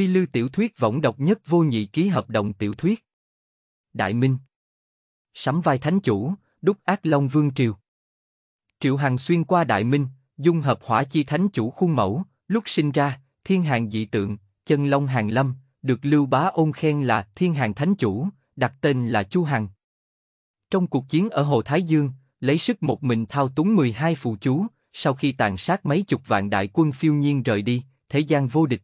Phi Lưu tiểu thuyết võng độc nhất vô nhị ký hợp đồng tiểu thuyết. Đại Minh. Sắm vai thánh chủ, đúc ác long vương triều. Triệu Hằng xuyên qua Đại Minh, dung hợp hỏa chi thánh chủ khuôn mẫu, lúc sinh ra, thiên hàng dị tượng, chân long hàng lâm, được Lưu Bá ôn khen là thiên hàng thánh chủ, đặt tên là Chu Hằng. Trong cuộc chiến ở Hồ Thái Dương, lấy sức một mình thao túng 12 phụ chú, sau khi tàn sát mấy chục vạn đại quân phiêu nhiên rời đi, thế gian vô địch.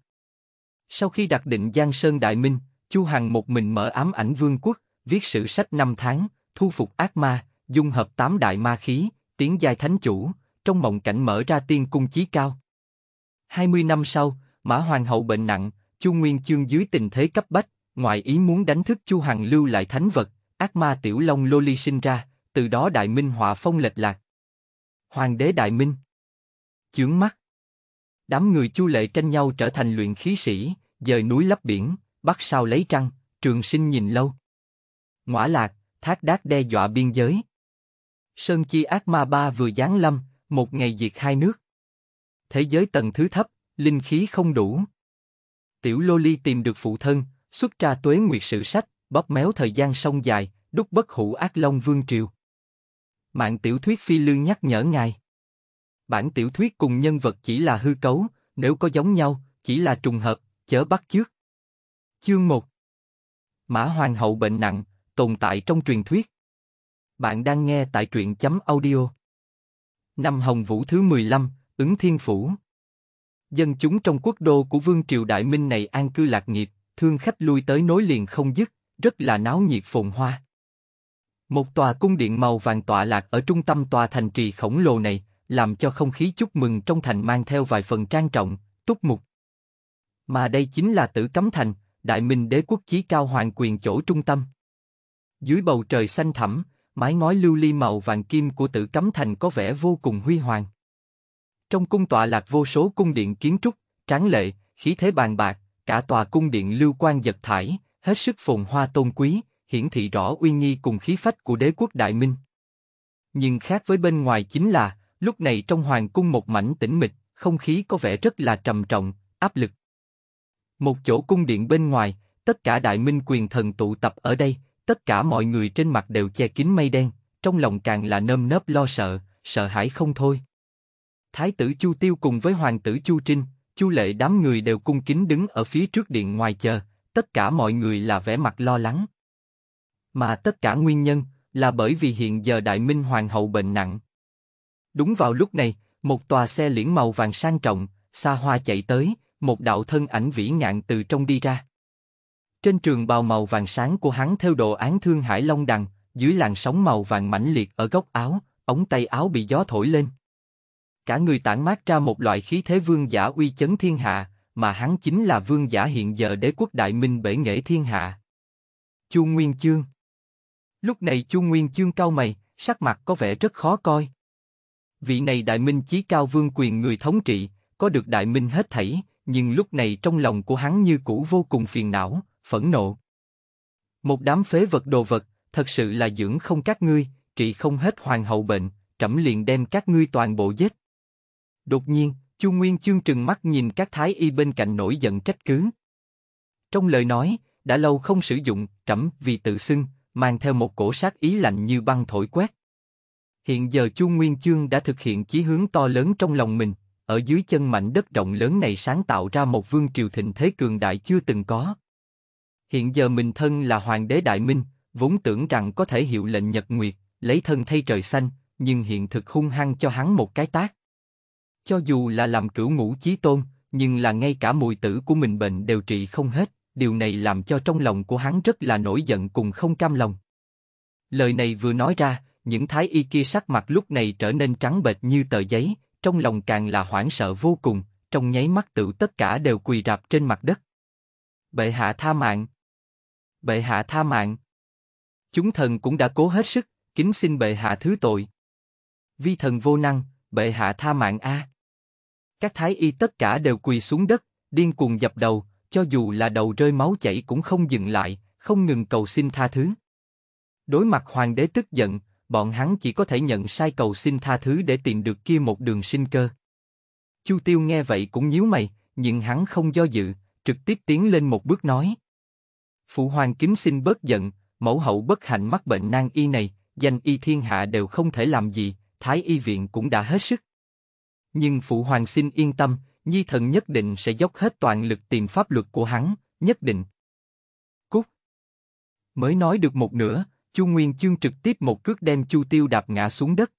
Sau khi đặt định Giang Sơn Đại Minh, Chu Hằng một mình mở ám ảnh vương quốc, viết sử sách năm tháng, thu phục ác ma, dung hợp tám đại ma khí, tiến giai thánh chủ, trong mộng cảnh mở ra tiên cung chí cao. 20 năm sau, Mã Hoàng hậu bệnh nặng, Chu Nguyên Chương dưới tình thế cấp bách, ngoại ý muốn đánh thức Chu Hằng lưu lại thánh vật, ác ma tiểu long Loli sinh ra, từ đó Đại Minh họa phong lệch lạc. Hoàng đế Đại Minh Chướng mắt Đám người Chu Lệ tranh nhau trở thành luyện khí sĩ, dời núi lấp biển, bắt sao lấy trăng, trường sinh nhìn lâu. Ngõa lạc, thác đát đe dọa biên giới. Sơn chi ác ma ba vừa giáng lâm, một ngày diệt hai nước. Thế giới tầng thứ thấp, linh khí không đủ. Tiểu Lô Ly tìm được phụ thân, xuất ra tuế nguyệt sự sách, bóp méo thời gian sông dài, đúc bất hủ ác long vương triều. Mạng tiểu thuyết phi lương nhắc nhở ngài bản tiểu thuyết cùng nhân vật chỉ là hư cấu, nếu có giống nhau, chỉ là trùng hợp, chớ bắt trước Chương 1 Mã Hoàng hậu bệnh nặng, tồn tại trong truyền thuyết. Bạn đang nghe tại truyện chấm audio. Năm Hồng Vũ thứ 15, ứng thiên phủ. Dân chúng trong quốc đô của vương triều Đại Minh này an cư lạc nghiệp, thương khách lui tới nối liền không dứt, rất là náo nhiệt phồn hoa. Một tòa cung điện màu vàng tọa lạc ở trung tâm tòa thành trì khổng lồ này, làm cho không khí chúc mừng trong thành mang theo vài phần trang trọng, túc mục. Mà đây chính là tử cấm thành, đại minh đế quốc chí cao hoàng quyền chỗ trung tâm. Dưới bầu trời xanh thẳm, mái ngói lưu ly màu vàng kim của tử cấm thành có vẻ vô cùng huy hoàng. Trong cung tọa lạc vô số cung điện kiến trúc, tráng lệ, khí thế bàn bạc, cả tòa cung điện lưu quan giật thải, hết sức phồn hoa tôn quý, hiển thị rõ uy nghi cùng khí phách của đế quốc Đại Minh. Nhưng khác với bên ngoài chính là, Lúc này trong hoàng cung một mảnh tĩnh mịch, không khí có vẻ rất là trầm trọng, áp lực. Một chỗ cung điện bên ngoài, tất cả đại minh quyền thần tụ tập ở đây, tất cả mọi người trên mặt đều che kín mây đen, trong lòng càng là nơm nớp lo sợ, sợ hãi không thôi. Thái tử Chu Tiêu cùng với hoàng tử Chu Trinh, Chu Lệ đám người đều cung kính đứng ở phía trước điện ngoài chờ, tất cả mọi người là vẻ mặt lo lắng. Mà tất cả nguyên nhân là bởi vì hiện giờ Đại Minh Hoàng hậu bệnh nặng, Đúng vào lúc này, một tòa xe liễn màu vàng sang trọng, xa hoa chạy tới, một đạo thân ảnh vĩ ngạn từ trong đi ra. Trên trường bào màu vàng sáng của hắn theo đồ án thương hải long đằng, dưới làn sóng màu vàng mãnh liệt ở góc áo, ống tay áo bị gió thổi lên. Cả người tản mát ra một loại khí thế vương giả uy chấn thiên hạ, mà hắn chính là vương giả hiện giờ đế quốc đại minh bể nghệ thiên hạ. Chu Nguyên Chương Lúc này Chu Nguyên Chương cao mày, sắc mặt có vẻ rất khó coi vị này đại minh chí cao vương quyền người thống trị, có được đại minh hết thảy, nhưng lúc này trong lòng của hắn như cũ vô cùng phiền não, phẫn nộ. Một đám phế vật đồ vật, thật sự là dưỡng không các ngươi, trị không hết hoàng hậu bệnh, trẫm liền đem các ngươi toàn bộ giết. Đột nhiên, Chu Nguyên chương trừng mắt nhìn các thái y bên cạnh nổi giận trách cứ. Trong lời nói, đã lâu không sử dụng, trẫm vì tự xưng, mang theo một cổ sát ý lạnh như băng thổi quét. Hiện giờ Chu Nguyên Chương đã thực hiện chí hướng to lớn trong lòng mình, ở dưới chân mảnh đất rộng lớn này sáng tạo ra một vương triều thịnh thế cường đại chưa từng có. Hiện giờ mình thân là hoàng đế Đại Minh, vốn tưởng rằng có thể hiệu lệnh Nhật Nguyệt, lấy thân thay trời xanh, nhưng hiện thực hung hăng cho hắn một cái tác. Cho dù là làm cửu ngũ chí tôn, nhưng là ngay cả mùi tử của mình bệnh đều trị không hết, điều này làm cho trong lòng của hắn rất là nổi giận cùng không cam lòng. Lời này vừa nói ra, những thái y kia sắc mặt lúc này trở nên trắng bệch như tờ giấy, trong lòng càng là hoảng sợ vô cùng, trong nháy mắt tự tất cả đều quỳ rạp trên mặt đất. Bệ hạ tha mạng. Bệ hạ tha mạng. Chúng thần cũng đã cố hết sức, kính xin bệ hạ thứ tội. Vi thần vô năng, bệ hạ tha mạng a. Các thái y tất cả đều quỳ xuống đất, điên cuồng dập đầu, cho dù là đầu rơi máu chảy cũng không dừng lại, không ngừng cầu xin tha thứ. Đối mặt hoàng đế tức giận, bọn hắn chỉ có thể nhận sai cầu xin tha thứ để tìm được kia một đường sinh cơ. Chu Tiêu nghe vậy cũng nhíu mày, nhưng hắn không do dự, trực tiếp tiến lên một bước nói. Phụ hoàng kính xin bớt giận, mẫu hậu bất hạnh mắc bệnh nan y này, danh y thiên hạ đều không thể làm gì, thái y viện cũng đã hết sức. Nhưng phụ hoàng xin yên tâm, nhi thần nhất định sẽ dốc hết toàn lực tìm pháp luật của hắn, nhất định. Cút. Mới nói được một nửa, Chu Nguyên Chương trực tiếp một cước đem Chu Tiêu đạp ngã xuống đất.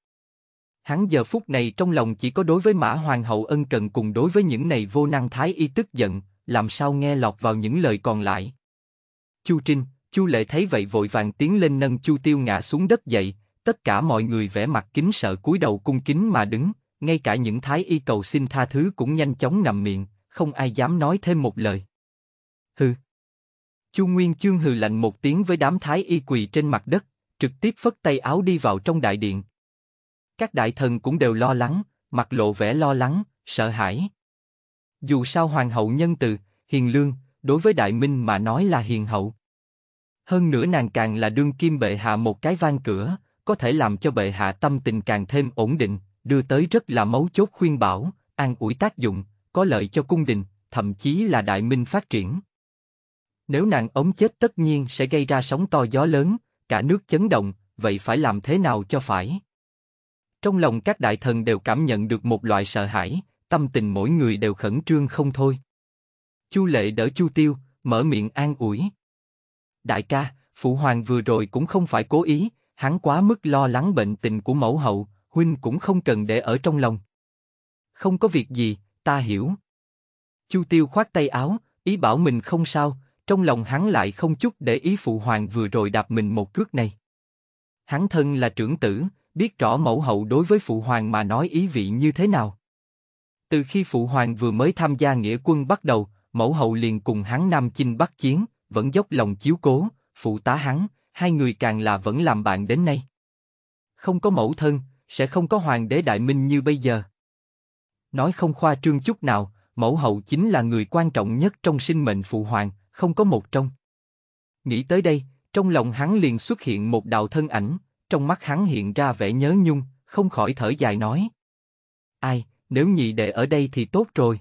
Hắn giờ phút này trong lòng chỉ có đối với Mã Hoàng hậu ân cần cùng đối với những này vô năng thái y tức giận, làm sao nghe lọt vào những lời còn lại. Chu Trinh, Chu Lệ thấy vậy vội vàng tiến lên nâng Chu Tiêu ngã xuống đất dậy, tất cả mọi người vẻ mặt kính sợ cúi đầu cung kính mà đứng, ngay cả những thái y cầu xin tha thứ cũng nhanh chóng nằm miệng, không ai dám nói thêm một lời. Hừ. Chu Nguyên Chương hừ lạnh một tiếng với đám thái y quỳ trên mặt đất, trực tiếp phất tay áo đi vào trong đại điện. Các đại thần cũng đều lo lắng, mặt lộ vẻ lo lắng, sợ hãi. Dù sao hoàng hậu nhân từ, hiền lương, đối với đại minh mà nói là hiền hậu. Hơn nữa nàng càng là đương kim bệ hạ một cái van cửa, có thể làm cho bệ hạ tâm tình càng thêm ổn định, đưa tới rất là mấu chốt khuyên bảo, an ủi tác dụng, có lợi cho cung đình, thậm chí là đại minh phát triển. Nếu nàng ống chết tất nhiên sẽ gây ra sóng to gió lớn, cả nước chấn động, vậy phải làm thế nào cho phải? Trong lòng các đại thần đều cảm nhận được một loại sợ hãi, tâm tình mỗi người đều khẩn trương không thôi. Chu Lệ đỡ Chu Tiêu, mở miệng an ủi. Đại ca, phụ hoàng vừa rồi cũng không phải cố ý, hắn quá mức lo lắng bệnh tình của mẫu hậu, huynh cũng không cần để ở trong lòng. Không có việc gì, ta hiểu. Chu Tiêu khoát tay áo, ý bảo mình không sao, trong lòng hắn lại không chút để ý phụ hoàng vừa rồi đạp mình một cước này. Hắn thân là trưởng tử, biết rõ mẫu hậu đối với phụ hoàng mà nói ý vị như thế nào. Từ khi phụ hoàng vừa mới tham gia nghĩa quân bắt đầu, mẫu hậu liền cùng hắn nam chinh bắt chiến, vẫn dốc lòng chiếu cố, phụ tá hắn, hai người càng là vẫn làm bạn đến nay. Không có mẫu thân, sẽ không có hoàng đế đại minh như bây giờ. Nói không khoa trương chút nào, mẫu hậu chính là người quan trọng nhất trong sinh mệnh phụ hoàng, không có một trong. Nghĩ tới đây, trong lòng hắn liền xuất hiện một đạo thân ảnh, trong mắt hắn hiện ra vẻ nhớ nhung, không khỏi thở dài nói. Ai, nếu nhị đệ ở đây thì tốt rồi.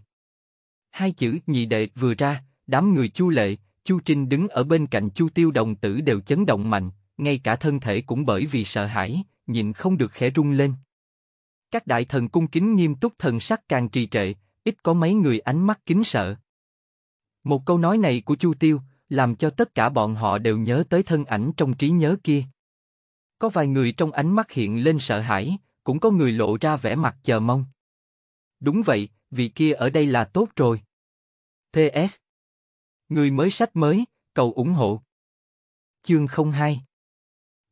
Hai chữ nhị đệ vừa ra, đám người chu lệ, chu trinh đứng ở bên cạnh chu tiêu đồng tử đều chấn động mạnh, ngay cả thân thể cũng bởi vì sợ hãi, nhịn không được khẽ rung lên. Các đại thần cung kính nghiêm túc thần sắc càng trì trệ, ít có mấy người ánh mắt kính sợ. Một câu nói này của Chu Tiêu làm cho tất cả bọn họ đều nhớ tới thân ảnh trong trí nhớ kia. Có vài người trong ánh mắt hiện lên sợ hãi, cũng có người lộ ra vẻ mặt chờ mong. Đúng vậy, vị kia ở đây là tốt rồi. PS. Người mới sách mới, cầu ủng hộ. Chương 02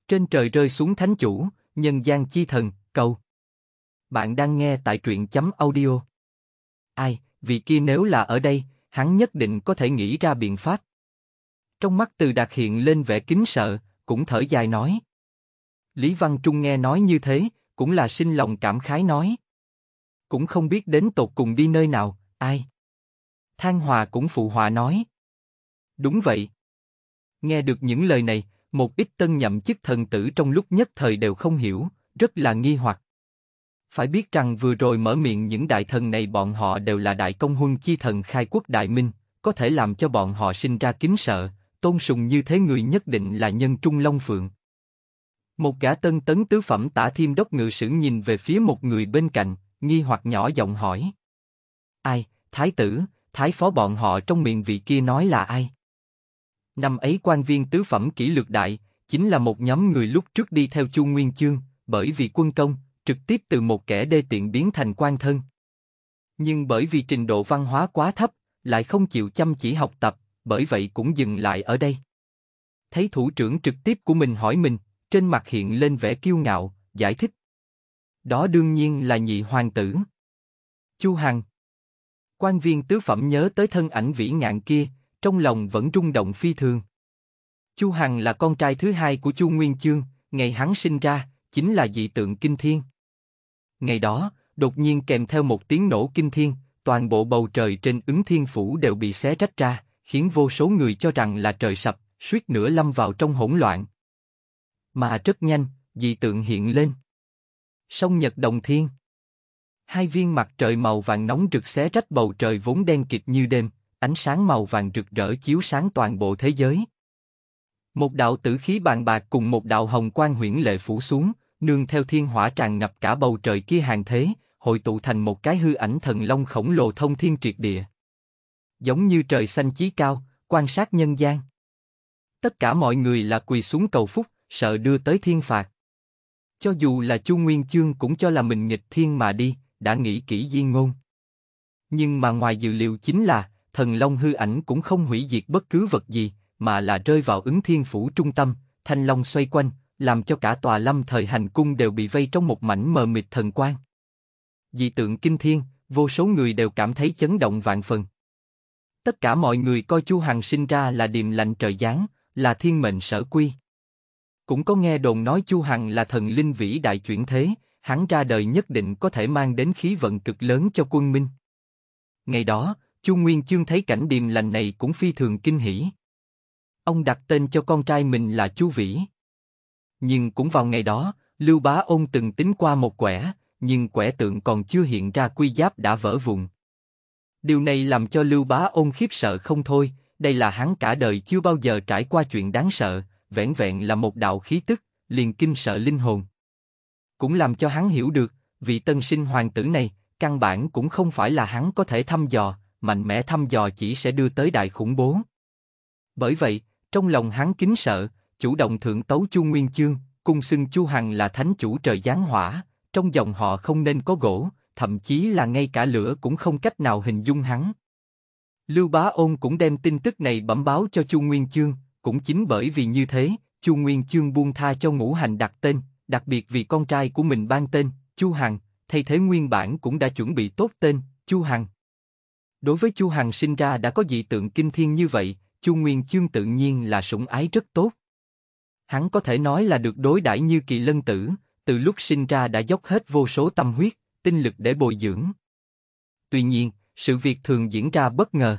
Trên trời rơi xuống thánh chủ, nhân gian chi thần, cầu. Bạn đang nghe tại truyện chấm audio. Ai, vị kia nếu là ở đây, hắn nhất định có thể nghĩ ra biện pháp. Trong mắt Từ Đạt hiện lên vẻ kính sợ, cũng thở dài nói. Lý Văn Trung nghe nói như thế, cũng là sinh lòng cảm khái nói. Cũng không biết đến tột cùng đi nơi nào, ai. Thang Hòa cũng phụ họa nói. Đúng vậy. Nghe được những lời này, một ít tân nhậm chức thần tử trong lúc nhất thời đều không hiểu, rất là nghi hoặc. Phải biết rằng vừa rồi mở miệng những đại thần này bọn họ đều là đại công huân chi thần khai quốc đại minh, có thể làm cho bọn họ sinh ra kính sợ, tôn sùng như thế người nhất định là nhân trung long phượng. Một gã tân tấn tứ phẩm tả thiêm đốc ngự sử nhìn về phía một người bên cạnh, nghi hoặc nhỏ giọng hỏi. Ai, thái tử, thái phó bọn họ trong miệng vị kia nói là ai? Năm ấy quan viên tứ phẩm kỷ lược đại, chính là một nhóm người lúc trước đi theo Chu Nguyên Chương, bởi vì quân công, trực tiếp từ một kẻ đê tiện biến thành quan thân. Nhưng bởi vì trình độ văn hóa quá thấp, lại không chịu chăm chỉ học tập, bởi vậy cũng dừng lại ở đây. Thấy thủ trưởng trực tiếp của mình hỏi mình, trên mặt hiện lên vẻ kiêu ngạo, giải thích. Đó đương nhiên là nhị hoàng tử. Chu Hằng. Quan viên tứ phẩm nhớ tới thân ảnh vĩ ngạn kia, trong lòng vẫn rung động phi thường. Chu Hằng là con trai thứ hai của Chu Nguyên Chương, ngày hắn sinh ra, chính là dị tượng kinh thiên. Ngày đó, đột nhiên kèm theo một tiếng nổ kinh thiên, toàn bộ bầu trời trên ứng thiên phủ đều bị xé rách ra, khiến vô số người cho rằng là trời sập, suýt nữa lâm vào trong hỗn loạn. Mà rất nhanh, dị tượng hiện lên. Sông Nhật Đồng Thiên Hai viên mặt trời màu vàng nóng rực xé rách bầu trời vốn đen kịt như đêm, ánh sáng màu vàng rực rỡ chiếu sáng toàn bộ thế giới. Một đạo tử khí bàn bạc cùng một đạo hồng quang huyễn lệ phủ xuống, nương theo thiên hỏa tràn ngập cả bầu trời kia hàng thế, hội tụ thành một cái hư ảnh thần long khổng lồ thông thiên triệt địa. Giống như trời xanh chí cao, quan sát nhân gian. Tất cả mọi người là quỳ xuống cầu phúc, sợ đưa tới thiên phạt. Cho dù là Chu Nguyên Chương cũng cho là mình nghịch thiên mà đi, đã nghĩ kỹ di ngôn. Nhưng mà ngoài dự liệu chính là, thần long hư ảnh cũng không hủy diệt bất cứ vật gì, mà là rơi vào ứng thiên phủ trung tâm, thanh long xoay quanh, làm cho cả tòa lâm thời hành cung đều bị vây trong một mảnh mờ mịt thần quang. Dị tượng kinh thiên, vô số người đều cảm thấy chấn động vạn phần. Tất cả mọi người coi Chu Hằng sinh ra là điềm lành trời giáng, là thiên mệnh sở quy. Cũng có nghe đồn nói Chu Hằng là thần linh vĩ đại chuyển thế, hắn ra đời nhất định có thể mang đến khí vận cực lớn cho quân minh. Ngày đó, Chu Nguyên Chương thấy cảnh điềm lành này cũng phi thường kinh hỉ. Ông đặt tên cho con trai mình là Chu Vĩ. Nhưng cũng vào ngày đó, Lưu Bá Ôn từng tính qua một quẻ, nhưng quẻ tượng còn chưa hiện ra quy giáp đã vỡ vụn. Điều này làm cho Lưu Bá Ôn khiếp sợ không thôi, đây là hắn cả đời chưa bao giờ trải qua chuyện đáng sợ, vẻn vẹn là một đạo khí tức, liền kinh sợ linh hồn. Cũng làm cho hắn hiểu được, vị tân sinh hoàng tử này, căn bản cũng không phải là hắn có thể thăm dò, mạnh mẽ thăm dò chỉ sẽ đưa tới đại khủng bố. Bởi vậy, trong lòng hắn kính sợ, chủ động thượng tấu Chu Nguyên Chương, cung xưng Chu Hằng là thánh chủ trời giáng hỏa, trong dòng họ không nên có gỗ, thậm chí là ngay cả lửa cũng không cách nào hình dung hắn. Lưu Bá Ôn cũng đem tin tức này bẩm báo cho Chu Nguyên Chương, cũng chính bởi vì như thế, Chu Nguyên Chương buông tha cho ngũ hành đặt tên, đặc biệt vì con trai của mình ban tên, Chu Hằng, thay thế nguyên bản cũng đã chuẩn bị tốt tên, Chu Hằng. Đối với Chu Hằng sinh ra đã có dị tượng kinh thiên như vậy, Chu Nguyên Chương tự nhiên là sủng ái rất tốt. Hắn có thể nói là được đối đãi như kỳ lân tử, từ lúc sinh ra đã dốc hết vô số tâm huyết, tinh lực để bồi dưỡng. Tuy nhiên, sự việc thường diễn ra bất ngờ.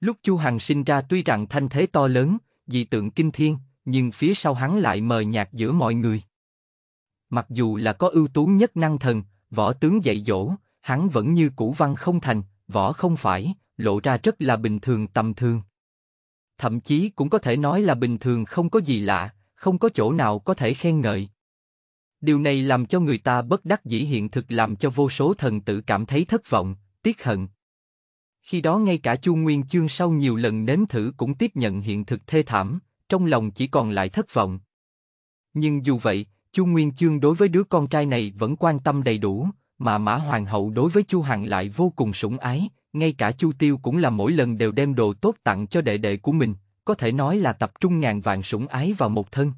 Lúc Chu Hằng sinh ra tuy rằng thanh thế to lớn, dị tượng kinh thiên, nhưng phía sau hắn lại mờ nhạt giữa mọi người. Mặc dù là có ưu tú nhất năng thần, võ tướng dạy dỗ, hắn vẫn như cũ văn không thành, võ không phải, lộ ra rất là bình thường tầm thường thậm chí cũng có thể nói là bình thường không có gì lạ, không có chỗ nào có thể khen ngợi. Điều này làm cho người ta bất đắc dĩ hiện thực làm cho vô số thần tử cảm thấy thất vọng, tiếc hận. Khi đó ngay cả Chu Nguyên Chương sau nhiều lần nếm thử cũng tiếp nhận hiện thực thê thảm, trong lòng chỉ còn lại thất vọng. Nhưng dù vậy, Chu Nguyên Chương đối với đứa con trai này vẫn quan tâm đầy đủ, mà Mã Hoàng hậu đối với Chu Hằng lại vô cùng sủng ái, ngay cả Chu Tiêu cũng là mỗi lần đều đem đồ tốt tặng cho đệ đệ của mình, có thể nói là tập trung ngàn vạn sủng ái vào một thân.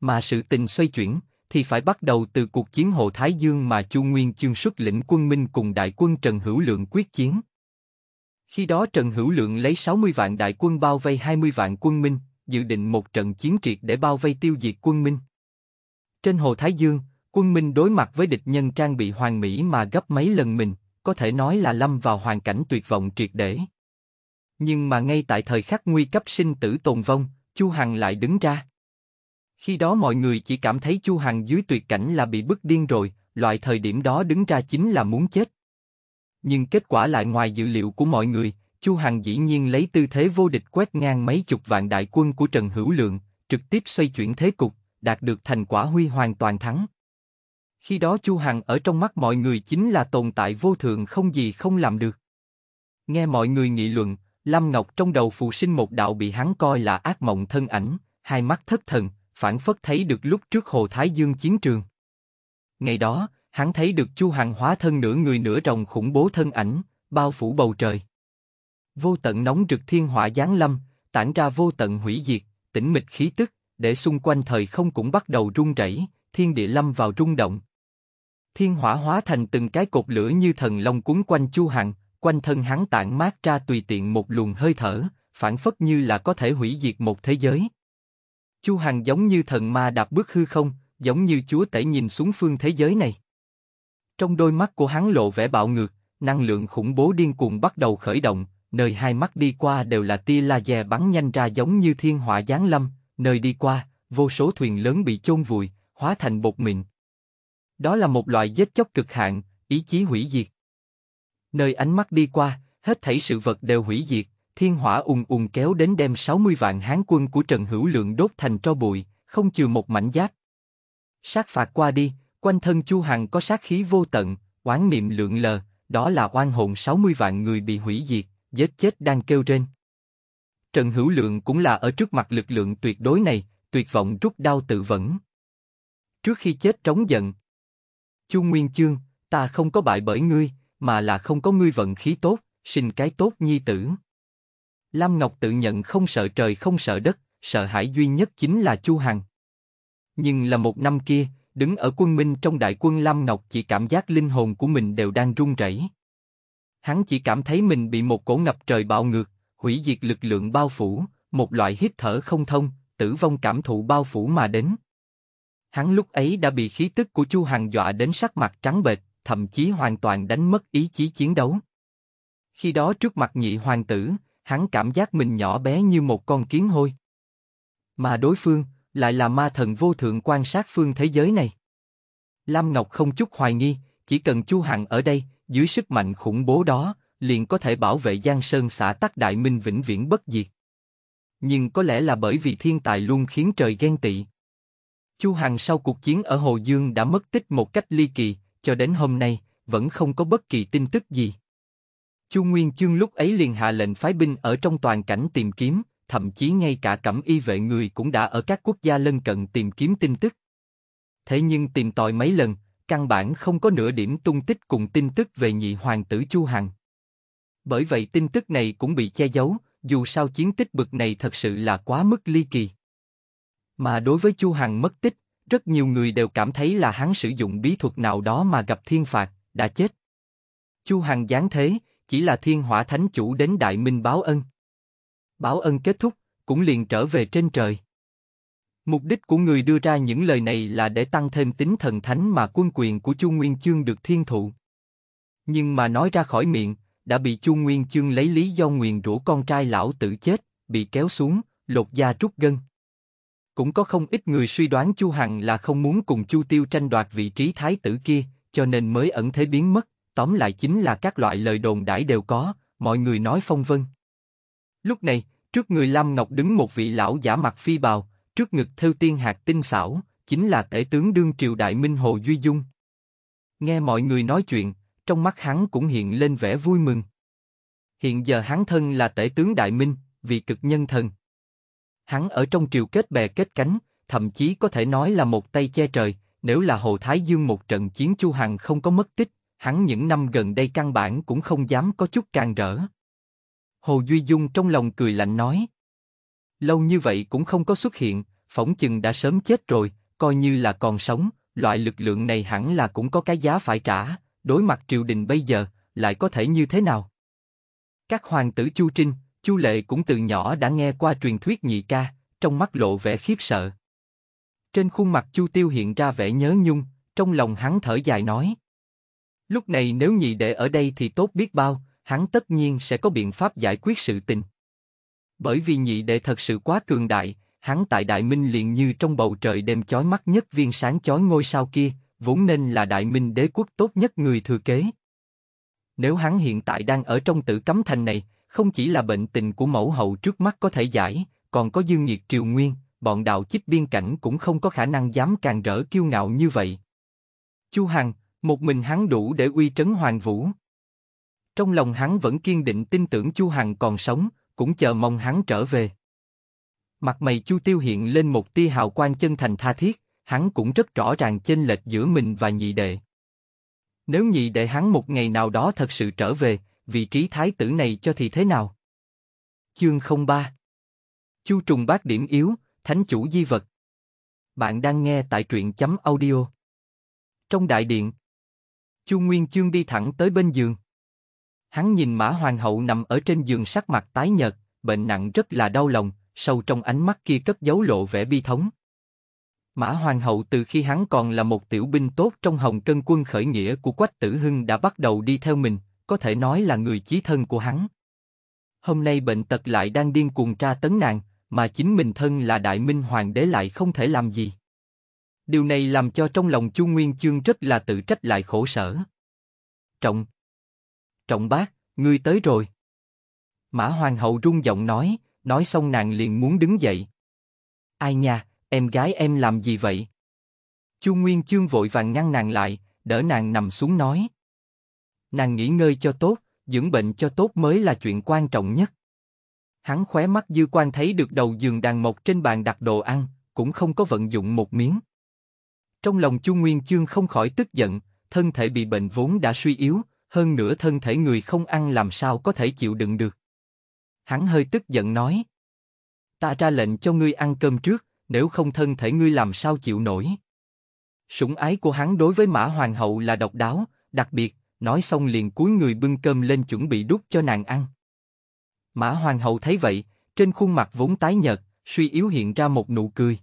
Mà sự tình xoay chuyển, thì phải bắt đầu từ cuộc chiến Hồ Thái Dương mà Chu Nguyên Chương xuất lĩnh quân Minh cùng đại quân Trần Hữu Lượng quyết chiến. Khi đó Trần Hữu Lượng lấy 60 vạn đại quân bao vây 20 vạn quân Minh, dự định một trận chiến triệt để bao vây tiêu diệt quân Minh. Trên Hồ Thái Dương, quân Minh đối mặt với địch nhân trang bị hoàng mỹ mà gấp mấy lần mình, có thể nói là lâm vào hoàn cảnh tuyệt vọng triệt để. Nhưng mà ngay tại thời khắc nguy cấp sinh tử tồn vong, Chu Hằng lại đứng ra. Khi đó mọi người chỉ cảm thấy Chu Hằng dưới tuyệt cảnh là bị bức điên rồi, loại thời điểm đó đứng ra chính là muốn chết. Nhưng kết quả lại ngoài dự liệu của mọi người, Chu Hằng dĩ nhiên lấy tư thế vô địch quét ngang mấy chục vạn đại quân của Trần Hữu Lượng, trực tiếp xoay chuyển thế cục, đạt được thành quả huy hoàng toàn thắng. Khi đó Chu Hằng ở trong mắt mọi người chính là tồn tại vô thượng không gì không làm được. Nghe mọi người nghị luận, Lâm Ngọc trong đầu phụ sinh một đạo bị hắn coi là ác mộng thân ảnh, hai mắt thất thần, phản phất thấy được lúc trước Hồ Thái Dương chiến trường. Ngày đó, hắn thấy được Chu Hằng hóa thân nửa người nửa rồng khủng bố thân ảnh, bao phủ bầu trời. Vô tận nóng rực thiên hỏa giáng lâm, tản ra vô tận hủy diệt, tĩnh mịch khí tức, để xung quanh thời không cũng bắt đầu rung rẩy, thiên địa lâm vào rung động, thiên hỏa hóa thành từng cái cột lửa như thần long cuốn quanh Chu Hằng, quanh thân hắn tản mát ra tùy tiện một luồng hơi thở, phản phất như là có thể hủy diệt một thế giới. Chu Hằng giống như thần ma đạp bước hư không, giống như chúa tể nhìn xuống phương thế giới này. Trong đôi mắt của hắn lộ vẻ bạo ngược, năng lượng khủng bố điên cuồng bắt đầu khởi động, nơi hai mắt đi qua đều là tia laser bắn nhanh ra giống như thiên hỏa giáng lâm, nơi đi qua, vô số thuyền lớn bị chôn vùi, hóa thành bột mịn. Đó là một loại giết chóc cực hạn, ý chí hủy diệt. Nơi ánh mắt đi qua, hết thảy sự vật đều hủy diệt, thiên hỏa ùng ùng kéo đến đem 60 vạn hán quân của Trần Hữu Lượng đốt thành tro bụi, không chừa một mảnh giáp. Sát phạt qua đi, quanh thân Chu Hằng có sát khí vô tận, oán niệm lượng lờ, đó là oan hồn 60 vạn người bị hủy diệt, giết chết đang kêu trên. Trần Hữu Lượng cũng là ở trước mặt lực lượng tuyệt đối này, tuyệt vọng rút đau tự vẫn. Trước khi chết trống giận, Chu Nguyên Chương, ta không có bại bởi ngươi, mà là không có ngươi vận khí tốt, sinh cái tốt nhi tử. lâm Ngọc tự nhận không sợ trời không sợ đất, sợ hãi duy nhất chính là Chu Hằng. Nhưng là một năm kia, đứng ở quân minh trong đại quân lâm Ngọc chỉ cảm giác linh hồn của mình đều đang run rẩy. Hắn chỉ cảm thấy mình bị một cổ ngập trời bạo ngược, hủy diệt lực lượng bao phủ, một loại hít thở không thông, tử vong cảm thụ bao phủ mà đến. Hắn lúc ấy đã bị khí tức của Chu Hằng dọa đến sắc mặt trắng bệch, thậm chí hoàn toàn đánh mất ý chí chiến đấu. Khi đó trước mặt nhị hoàng tử, hắn cảm giác mình nhỏ bé như một con kiến hôi. Mà đối phương lại là ma thần vô thượng quan sát phương thế giới này. Lam Ngọc không chút hoài nghi, chỉ cần Chu Hằng ở đây, dưới sức mạnh khủng bố đó, liền có thể bảo vệ Giang Sơn xã Tắc Đại Minh vĩnh viễn bất diệt. Nhưng có lẽ là bởi vì thiên tài luôn khiến trời ghen tị. Chu Hằng sau cuộc chiến ở Hồ Dương đã mất tích một cách ly kỳ, cho đến hôm nay, vẫn không có bất kỳ tin tức gì. Chu Nguyên Chương lúc ấy liền hạ lệnh phái binh ở trong toàn cảnh tìm kiếm, thậm chí ngay cả cẩm y vệ người cũng đã ở các quốc gia lân cận tìm kiếm tin tức. Thế nhưng tìm tòi mấy lần, căn bản không có nửa điểm tung tích cùng tin tức về nhị hoàng tử Chu Hằng. Bởi vậy tin tức này cũng bị che giấu, dù sao chiến tích bực này thật sự là quá mức ly kỳ. Mà đối với Chu Hằng mất tích, rất nhiều người đều cảm thấy là hắn sử dụng bí thuật nào đó mà gặp thiên phạt, đã chết. Chu Hằng giáng thế, chỉ là thiên hỏa thánh chủ đến đại minh báo ân. Báo ân kết thúc, cũng liền trở về trên trời. Mục đích của người đưa ra những lời này là để tăng thêm tính thần thánh mà quân quyền của Chu Nguyên Chương được thiên thụ. Nhưng mà nói ra khỏi miệng, đã bị Chu Nguyên Chương lấy lý do nguyền rủa con trai lão tử chết, bị kéo xuống, lột da rút gân cũng có không ít người suy đoán Chu Hằng là không muốn cùng Chu Tiêu tranh đoạt vị trí thái tử kia, cho nên mới ẩn thế biến mất, tóm lại chính là các loại lời đồn đãi đều có, mọi người nói phong vân. Lúc này, trước người Lam Ngọc đứng một vị lão giả mặt phi bào, trước ngực thêu tiên hạt tinh xảo, chính là tể tướng đương triều đại minh hồ duy dung. Nghe mọi người nói chuyện, trong mắt hắn cũng hiện lên vẻ vui mừng. Hiện giờ hắn thân là tể tướng đại minh, vị cực nhân thần, hắn ở trong triều kết bè kết cánh, thậm chí có thể nói là một tay che trời, nếu là Hồ Thái Dương một trận chiến Chu Hằng không có mất tích, hắn những năm gần đây căn bản cũng không dám có chút càng rỡ. Hồ Duy Dung trong lòng cười lạnh nói. Lâu như vậy cũng không có xuất hiện, phỏng chừng đã sớm chết rồi, coi như là còn sống, loại lực lượng này hẳn là cũng có cái giá phải trả, đối mặt triều đình bây giờ, lại có thể như thế nào? Các hoàng tử Chu Trinh, Chu Lệ cũng từ nhỏ đã nghe qua truyền thuyết nhị ca, trong mắt lộ vẻ khiếp sợ. Trên khuôn mặt Chu Tiêu hiện ra vẻ nhớ nhung, trong lòng hắn thở dài nói. Lúc này nếu nhị đệ ở đây thì tốt biết bao, hắn tất nhiên sẽ có biện pháp giải quyết sự tình. Bởi vì nhị đệ thật sự quá cường đại, hắn tại Đại Minh liền như trong bầu trời đêm chói mắt nhất viên sáng chói ngôi sao kia, vốn nên là Đại Minh đế quốc tốt nhất người thừa kế. Nếu hắn hiện tại đang ở trong tử cấm thành này, không chỉ là bệnh tình của mẫu hậu trước mắt có thể giải, còn có dương nhiệt triều nguyên, bọn đạo chích biên cảnh cũng không có khả năng dám càng rỡ kiêu ngạo như vậy. Chu Hằng, một mình hắn đủ để uy trấn Hoàng Vũ. Trong lòng hắn vẫn kiên định tin tưởng Chu Hằng còn sống, cũng chờ mong hắn trở về. Mặt mày Chu Tiêu hiện lên một tia hào quang chân thành tha thiết, hắn cũng rất rõ ràng chênh lệch giữa mình và nhị đệ. Nếu nhị đệ hắn một ngày nào đó thật sự trở về, vị trí thái tử này cho thì thế nào? Chương 03 Chu trùng bác điểm yếu, thánh chủ di vật. Bạn đang nghe tại truyện chấm audio. Trong đại điện, Chu Nguyên Chương đi thẳng tới bên giường. Hắn nhìn Mã Hoàng hậu nằm ở trên giường sắc mặt tái nhợt, bệnh nặng rất là đau lòng, sâu trong ánh mắt kia cất giấu lộ vẻ bi thống. Mã Hoàng hậu từ khi hắn còn là một tiểu binh tốt trong hồng cân quân khởi nghĩa của Quách Tử Hưng đã bắt đầu đi theo mình, có thể nói là người chí thân của hắn. Hôm nay bệnh tật lại đang điên cuồng tra tấn nàng, mà chính mình thân là đại minh hoàng đế lại không thể làm gì. Điều này làm cho trong lòng Chu Nguyên Chương rất là tự trách lại khổ sở. Trọng Trọng bác, ngươi tới rồi. Mã Hoàng hậu rung giọng nói, nói xong nàng liền muốn đứng dậy. Ai nha, em gái em làm gì vậy? Chu Nguyên Chương vội vàng ngăn nàng lại, đỡ nàng nằm xuống nói nàng nghỉ ngơi cho tốt, dưỡng bệnh cho tốt mới là chuyện quan trọng nhất. Hắn khóe mắt dư quan thấy được đầu giường đàn mộc trên bàn đặt đồ ăn, cũng không có vận dụng một miếng. Trong lòng Chu Nguyên Chương không khỏi tức giận, thân thể bị bệnh vốn đã suy yếu, hơn nữa thân thể người không ăn làm sao có thể chịu đựng được. Hắn hơi tức giận nói. Ta ra lệnh cho ngươi ăn cơm trước, nếu không thân thể ngươi làm sao chịu nổi. Sủng ái của hắn đối với Mã Hoàng hậu là độc đáo, đặc biệt, nói xong liền cúi người bưng cơm lên chuẩn bị đút cho nàng ăn. Mã hoàng hậu thấy vậy, trên khuôn mặt vốn tái nhợt, suy yếu hiện ra một nụ cười.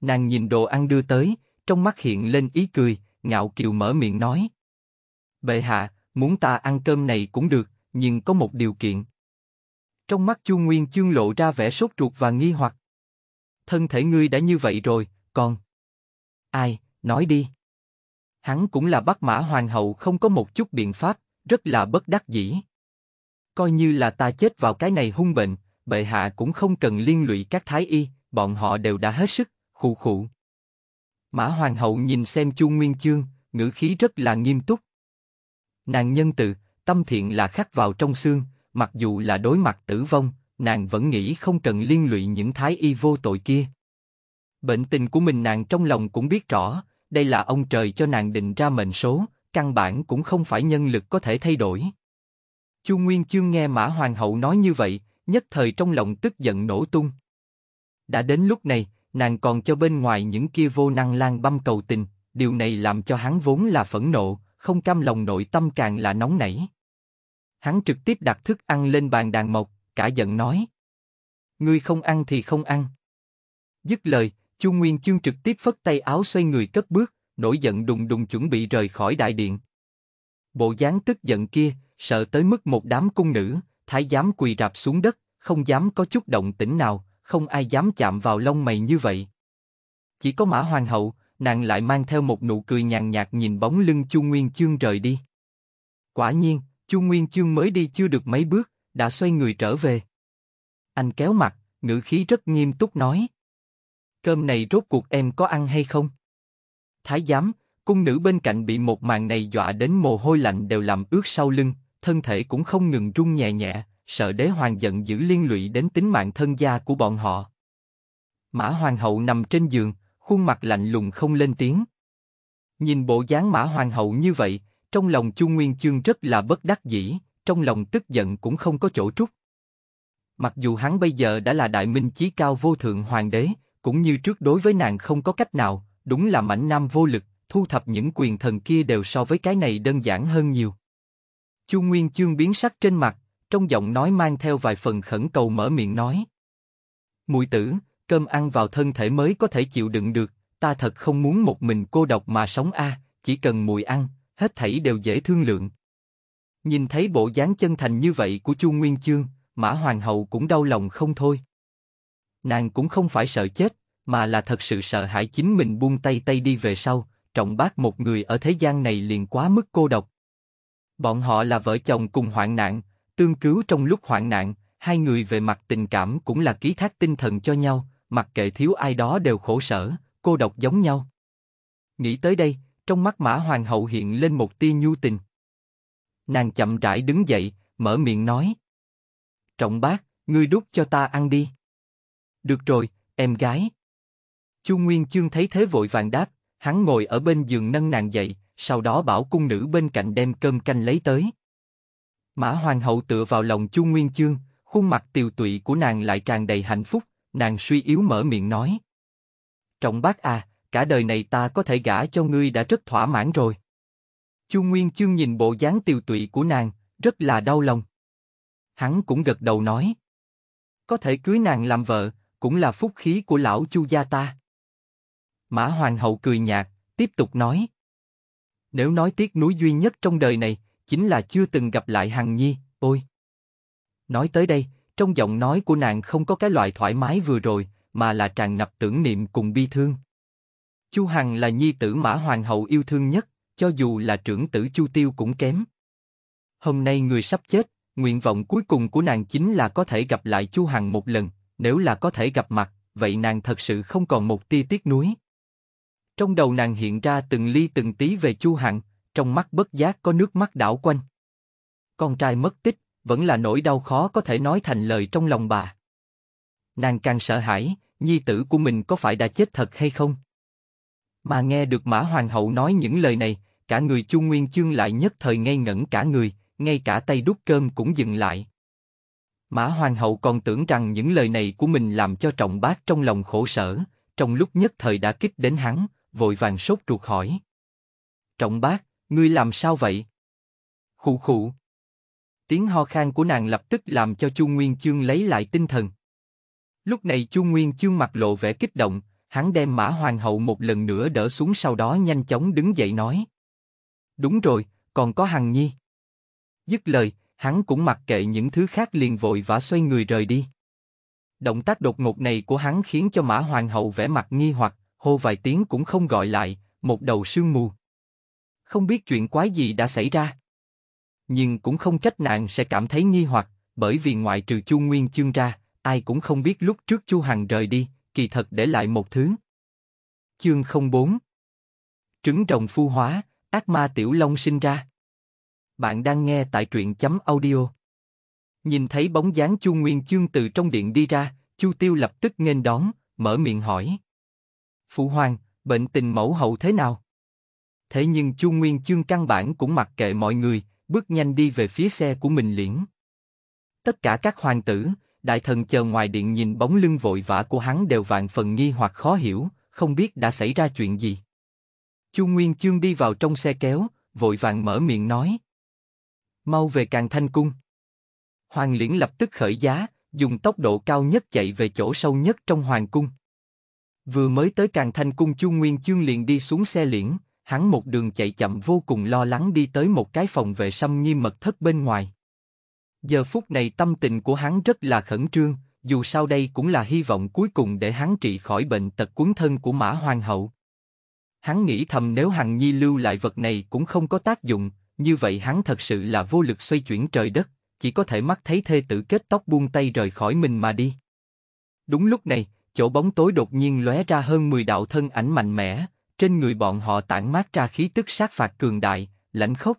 Nàng nhìn đồ ăn đưa tới, trong mắt hiện lên ý cười, ngạo kiều mở miệng nói. Bệ hạ, muốn ta ăn cơm này cũng được, nhưng có một điều kiện. Trong mắt Chu Nguyên Chương lộ ra vẻ sốt ruột và nghi hoặc. Thân thể ngươi đã như vậy rồi, còn... Ai, nói đi. Hắn cũng là bắt mã hoàng hậu không có một chút biện pháp, rất là bất đắc dĩ. Coi như là ta chết vào cái này hung bệnh, bệ hạ cũng không cần liên lụy các thái y, bọn họ đều đã hết sức, khụ khụ. Mã hoàng hậu nhìn xem Chu Nguyên Chương, ngữ khí rất là nghiêm túc. Nàng nhân từ, tâm thiện là khắc vào trong xương, mặc dù là đối mặt tử vong, nàng vẫn nghĩ không cần liên lụy những thái y vô tội kia. Bệnh tình của mình nàng trong lòng cũng biết rõ, đây là ông trời cho nàng định ra mệnh số, căn bản cũng không phải nhân lực có thể thay đổi. Chu Nguyên Chương nghe Mã Hoàng hậu nói như vậy, nhất thời trong lòng tức giận nổ tung. Đã đến lúc này, nàng còn cho bên ngoài những kia vô năng lang băm cầu tình, điều này làm cho hắn vốn là phẫn nộ, không cam lòng nội tâm càng là nóng nảy. Hắn trực tiếp đặt thức ăn lên bàn đàn mộc, cả giận nói. Ngươi không ăn thì không ăn. Dứt lời, Chu Nguyên Chương trực tiếp phất tay áo xoay người cất bước, nổi giận đùng đùng chuẩn bị rời khỏi đại điện. Bộ dáng tức giận kia, sợ tới mức một đám cung nữ, thái giám quỳ rạp xuống đất, không dám có chút động tĩnh nào, không ai dám chạm vào lông mày như vậy. Chỉ có Mã Hoàng hậu, nàng lại mang theo một nụ cười nhàn nhạt nhìn bóng lưng Chu Nguyên Chương rời đi. Quả nhiên, Chu Nguyên Chương mới đi chưa được mấy bước, đã xoay người trở về. Anh kéo mặt, ngữ khí rất nghiêm túc nói cơm này rốt cuộc em có ăn hay không? Thái giám, cung nữ bên cạnh bị một màn này dọa đến mồ hôi lạnh đều làm ướt sau lưng, thân thể cũng không ngừng run nhẹ nhẹ, sợ đế hoàng giận dữ liên lụy đến tính mạng thân gia của bọn họ. Mã hoàng hậu nằm trên giường, khuôn mặt lạnh lùng không lên tiếng. Nhìn bộ dáng mã hoàng hậu như vậy, trong lòng Chu Nguyên Chương rất là bất đắc dĩ, trong lòng tức giận cũng không có chỗ trút. Mặc dù hắn bây giờ đã là đại minh chí cao vô thượng hoàng đế, cũng như trước đối với nàng không có cách nào, đúng là mảnh nam vô lực, thu thập những quyền thần kia đều so với cái này đơn giản hơn nhiều. Chu Nguyên Chương biến sắc trên mặt, trong giọng nói mang theo vài phần khẩn cầu mở miệng nói. Mùi tử, cơm ăn vào thân thể mới có thể chịu đựng được, ta thật không muốn một mình cô độc mà sống a, chỉ cần mùi ăn, hết thảy đều dễ thương lượng. Nhìn thấy bộ dáng chân thành như vậy của Chu Nguyên Chương, Mã Hoàng hậu cũng đau lòng không thôi. Nàng cũng không phải sợ chết, mà là thật sự sợ hãi chính mình buông tay tay đi về sau, trọng bác một người ở thế gian này liền quá mức cô độc. Bọn họ là vợ chồng cùng hoạn nạn, tương cứu trong lúc hoạn nạn, hai người về mặt tình cảm cũng là ký thác tinh thần cho nhau, mặc kệ thiếu ai đó đều khổ sở, cô độc giống nhau. Nghĩ tới đây, trong mắt Mã Hoàng hậu hiện lên một tia nhu tình. Nàng chậm rãi đứng dậy, mở miệng nói. Trọng bác, ngươi đút cho ta ăn đi. Được rồi, em gái. Chu Nguyên Chương thấy thế vội vàng đáp, hắn ngồi ở bên giường nâng nàng dậy, sau đó bảo cung nữ bên cạnh đem cơm canh lấy tới. Mã Hoàng hậu tựa vào lòng Chu Nguyên Chương, khuôn mặt tiều tụy của nàng lại tràn đầy hạnh phúc, nàng suy yếu mở miệng nói. Trọng bác à, cả đời này ta có thể gả cho ngươi đã rất thỏa mãn rồi. Chu Nguyên Chương nhìn bộ dáng tiều tụy của nàng, rất là đau lòng. Hắn cũng gật đầu nói. Có thể cưới nàng làm vợ, cũng là phúc khí của lão Chu gia ta. Mã Hoàng hậu cười nhạt, tiếp tục nói. Nếu nói tiếc núi duy nhất trong đời này, chính là chưa từng gặp lại Hằng Nhi, ôi. Nói tới đây, trong giọng nói của nàng không có cái loại thoải mái vừa rồi, mà là tràn ngập tưởng niệm cùng bi thương. Chu Hằng là nhi tử Mã Hoàng hậu yêu thương nhất, cho dù là trưởng tử Chu Tiêu cũng kém. Hôm nay người sắp chết, nguyện vọng cuối cùng của nàng chính là có thể gặp lại Chu Hằng một lần, nếu là có thể gặp mặt, vậy nàng thật sự không còn một tia tiếc nuối. Trong đầu nàng hiện ra từng ly từng tí về Chu Hằng, trong mắt bất giác có nước mắt đảo quanh. Con trai mất tích, vẫn là nỗi đau khó có thể nói thành lời trong lòng bà. Nàng càng sợ hãi, nhi tử của mình có phải đã chết thật hay không? Mà nghe được Mã Hoàng hậu nói những lời này, cả người Chu Nguyên Chương lại nhất thời ngây ngẩn cả người, ngay cả tay đút cơm cũng dừng lại. Mã Hoàng hậu còn tưởng rằng những lời này của mình làm cho trọng bác trong lòng khổ sở, trong lúc nhất thời đã kích đến hắn, vội vàng sốt ruột hỏi. Trọng bác, ngươi làm sao vậy? Khụ khụ. Tiếng ho khan của nàng lập tức làm cho Chu Nguyên Chương lấy lại tinh thần. Lúc này Chu Nguyên Chương mặt lộ vẻ kích động, hắn đem Mã Hoàng hậu một lần nữa đỡ xuống sau đó nhanh chóng đứng dậy nói. Đúng rồi, còn có Hằng Nhi. Dứt lời, hắn cũng mặc kệ những thứ khác liền vội vã xoay người rời đi. Động tác đột ngột này của hắn khiến cho Mã Hoàng hậu vẻ mặt nghi hoặc, hô vài tiếng cũng không gọi lại, một đầu sương mù. Không biết chuyện quái gì đã xảy ra. Nhưng cũng không trách nàng sẽ cảm thấy nghi hoặc, bởi vì ngoại trừ Chu Nguyên Chương ra, ai cũng không biết lúc trước Chu Hằng rời đi, kỳ thật để lại một thứ. Chương 04 Trứng rồng phu hóa, ác ma tiểu long sinh ra. Bạn đang nghe tại truyện chấm audio. Nhìn thấy bóng dáng Chu Nguyên Chương từ trong điện đi ra, Chu Tiêu lập tức nghênh đón, mở miệng hỏi. Phụ hoàng, bệnh tình mẫu hậu thế nào? Thế nhưng Chu Nguyên Chương căn bản cũng mặc kệ mọi người, bước nhanh đi về phía xe của mình liễn. Tất cả các hoàng tử, đại thần chờ ngoài điện nhìn bóng lưng vội vã của hắn đều vạn phần nghi hoặc khó hiểu, không biết đã xảy ra chuyện gì. Chu Nguyên Chương đi vào trong xe kéo, vội vàng mở miệng nói mau về càng thanh cung. Hoàng Liễn lập tức khởi giá, dùng tốc độ cao nhất chạy về chỗ sâu nhất trong hoàng cung. Vừa mới tới càng thanh cung Chu Nguyên Chương liền đi xuống xe liễn, hắn một đường chạy chậm vô cùng lo lắng đi tới một cái phòng vệ sâm nghiêm mật thất bên ngoài. Giờ phút này tâm tình của hắn rất là khẩn trương, dù sao đây cũng là hy vọng cuối cùng để hắn trị khỏi bệnh tật cuốn thân của Mã Hoàng hậu. Hắn nghĩ thầm nếu Hằng Nhi lưu lại vật này cũng không có tác dụng, như vậy hắn thật sự là vô lực xoay chuyển trời đất, chỉ có thể mắt thấy thê tử kết tóc buông tay rời khỏi mình mà đi. Đúng lúc này, chỗ bóng tối đột nhiên lóe ra hơn 10 đạo thân ảnh mạnh mẽ, trên người bọn họ tản mát ra khí tức sát phạt cường đại, lãnh khốc.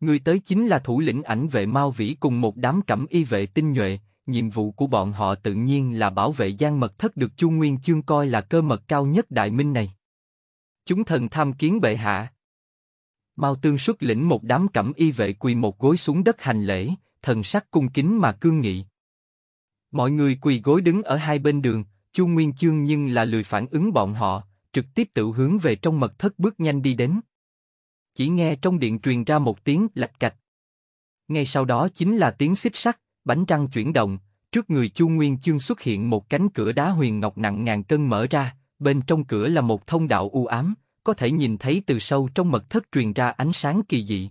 Người tới chính là thủ lĩnh ảnh vệ Mao Vĩ cùng một đám cẩm y vệ tinh nhuệ, nhiệm vụ của bọn họ tự nhiên là bảo vệ gian mật thất được Chu Nguyên Chương coi là cơ mật cao nhất đại minh này. Chúng thần tham kiến bệ hạ. Mao Tương xuất lĩnh một đám cẩm y vệ quỳ một gối xuống đất hành lễ, thần sắc cung kính mà cương nghị. Mọi người quỳ gối đứng ở hai bên đường, Chu Nguyên Chương nhưng là lười phản ứng bọn họ, trực tiếp tự hướng về trong mật thất bước nhanh đi đến. Chỉ nghe trong điện truyền ra một tiếng lạch cạch. Ngay sau đó chính là tiếng xích sắt, bánh răng chuyển động, trước người Chu Nguyên Chương xuất hiện một cánh cửa đá huyền ngọc nặng ngàn cân mở ra, bên trong cửa là một thông đạo u ám, có thể nhìn thấy từ sâu trong mật thất truyền ra ánh sáng kỳ dị.